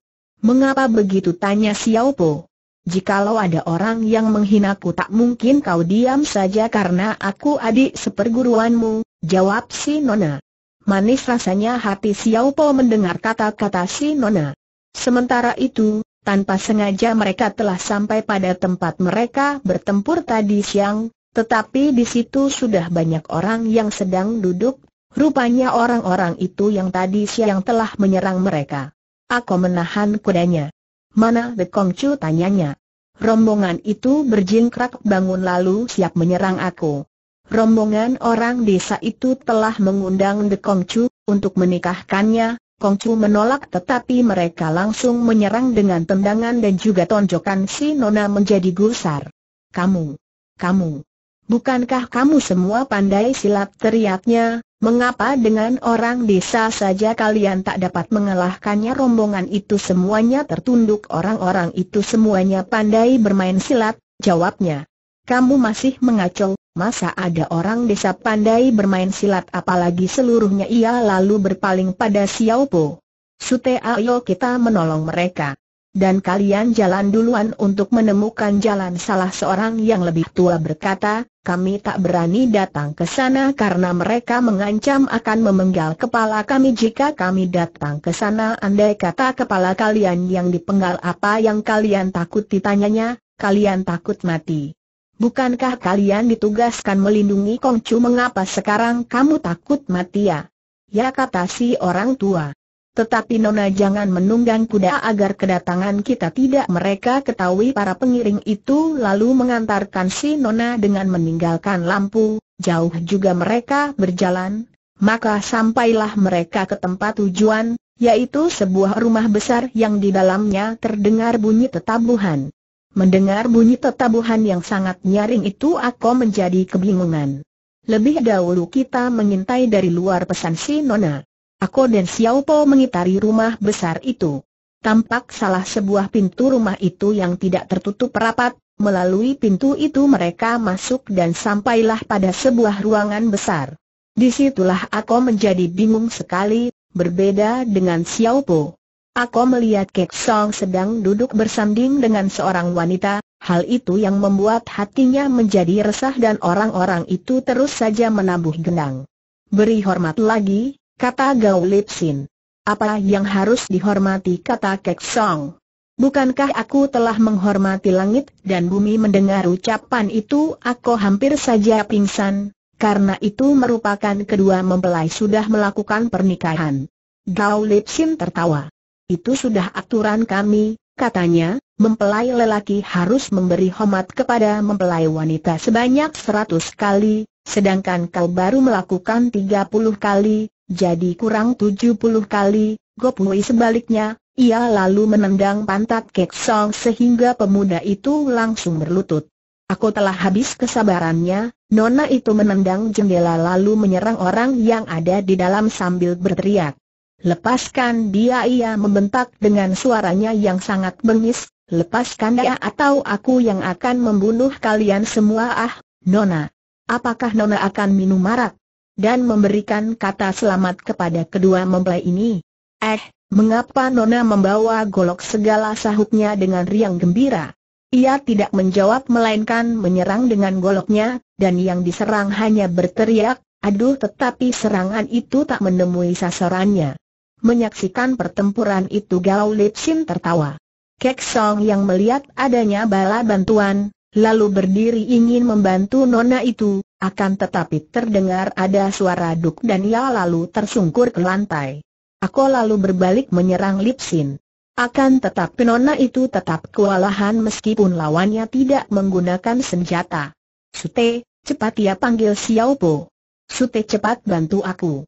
Mengapa begitu tanya Xiao Po? Jikalau ada orang yang menghinaku tak mungkin kau diam saja karena aku adik seperguruanmu, jawab si Nona. Manis rasanya hati Xiao Po mendengar kata-kata si Nona. Sementara itu, tanpa sengaja mereka telah sampai pada tempat mereka bertempur tadi siang, tetapi di situ sudah banyak orang yang sedang duduk, rupanya orang-orang itu yang tadi siang telah menyerang mereka. Aku menahan kudanya. Mana The Kongcu tanyanya. Rombongan itu berjingkrak bangun lalu siap menyerang aku. Rombongan orang desa itu telah mengundang The Kongcu untuk menikahkannya, Kong Kongcu menolak tetapi mereka langsung menyerang dengan tendangan dan juga tonjokan si Nona menjadi gusar. Kamu, kamu, Bukankah kamu semua pandai silat teriaknya, mengapa dengan orang desa saja kalian tak dapat mengalahkannya rombongan itu semuanya tertunduk orang-orang itu semuanya pandai bermain silat, jawabnya. Kamu masih mengacau, masa ada orang desa pandai bermain silat apalagi seluruhnya ia lalu berpaling pada Xiao Po. Sute ayo kita menolong mereka. Dan kalian jalan duluan untuk menemukan jalan salah seorang yang lebih tua berkata, kami tak berani datang ke sana karena mereka mengancam akan memenggal kepala kami jika kami datang ke sana. Andai kata kepala kalian yang dipenggal apa yang kalian takut ditanyanya, kalian takut mati. Bukankah kalian ditugaskan melindungi Kongcu mengapa sekarang kamu takut mati ya? Ya kata si orang tua. Tetapi Nona jangan menunggang kuda agar kedatangan kita tidak mereka ketahui para pengiring itu lalu mengantarkan si Nona dengan meninggalkan lampu, jauh juga mereka berjalan, maka sampailah mereka ke tempat tujuan, yaitu sebuah rumah besar yang di dalamnya terdengar bunyi tetabuhan. Mendengar bunyi tetabuhan yang sangat nyaring itu aku menjadi kebingungan. Lebih dahulu kita mengintai dari luar pesan si Nona. Aku dan Xiao Po mengitari rumah besar itu. Tampak salah sebuah pintu rumah itu yang tidak tertutup rapat, melalui pintu itu mereka masuk dan sampailah pada sebuah ruangan besar. Disitulah aku menjadi bingung sekali, berbeda dengan Xiao Po. Aku melihat Kek Song sedang duduk bersanding dengan seorang wanita, hal itu yang membuat hatinya menjadi resah dan orang-orang itu terus saja menabuh gendang. Beri hormat lagi, kata Gao Lipsin. Apa yang harus dihormati kata Kek Song? Bukankah aku telah menghormati langit dan bumi mendengar ucapan itu aku hampir saja pingsan, karena itu merupakan kedua mempelai sudah melakukan pernikahan. Gao Lipsin tertawa. Itu sudah aturan kami, katanya, mempelai lelaki harus memberi hormat kepada mempelai wanita sebanyak seratus kali, sedangkan kau baru melakukan tiga puluh kali, jadi kurang 70 kali, Gopui sebaliknya, ia lalu menendang pantat Kek Song sehingga pemuda itu langsung berlutut. Aku telah habis kesabarannya, Nona itu menendang jendela lalu menyerang orang yang ada di dalam sambil berteriak. Lepaskan dia ia membentak dengan suaranya yang sangat bengis, lepaskan dia atau aku yang akan membunuh kalian semua ah, Nona. Apakah Nona akan minum marak? dan memberikan kata selamat kepada kedua mempelai ini. Eh, mengapa Nona membawa golok segala sahutnya dengan riang gembira? Ia tidak menjawab melainkan menyerang dengan goloknya, dan yang diserang hanya berteriak, aduh tetapi serangan itu tak menemui sasarannya. Menyaksikan pertempuran itu Gao Lipsin tertawa. Kek Song yang melihat adanya bala bantuan, lalu berdiri ingin membantu Nona itu, akan tetapi terdengar ada suara duk dan ia lalu tersungkur ke lantai. Aku lalu berbalik menyerang Lipsin. Akan tetapi nona itu tetap kewalahan meskipun lawannya tidak menggunakan senjata. Sute, cepat ia panggil Xiao Po. Sute cepat bantu aku.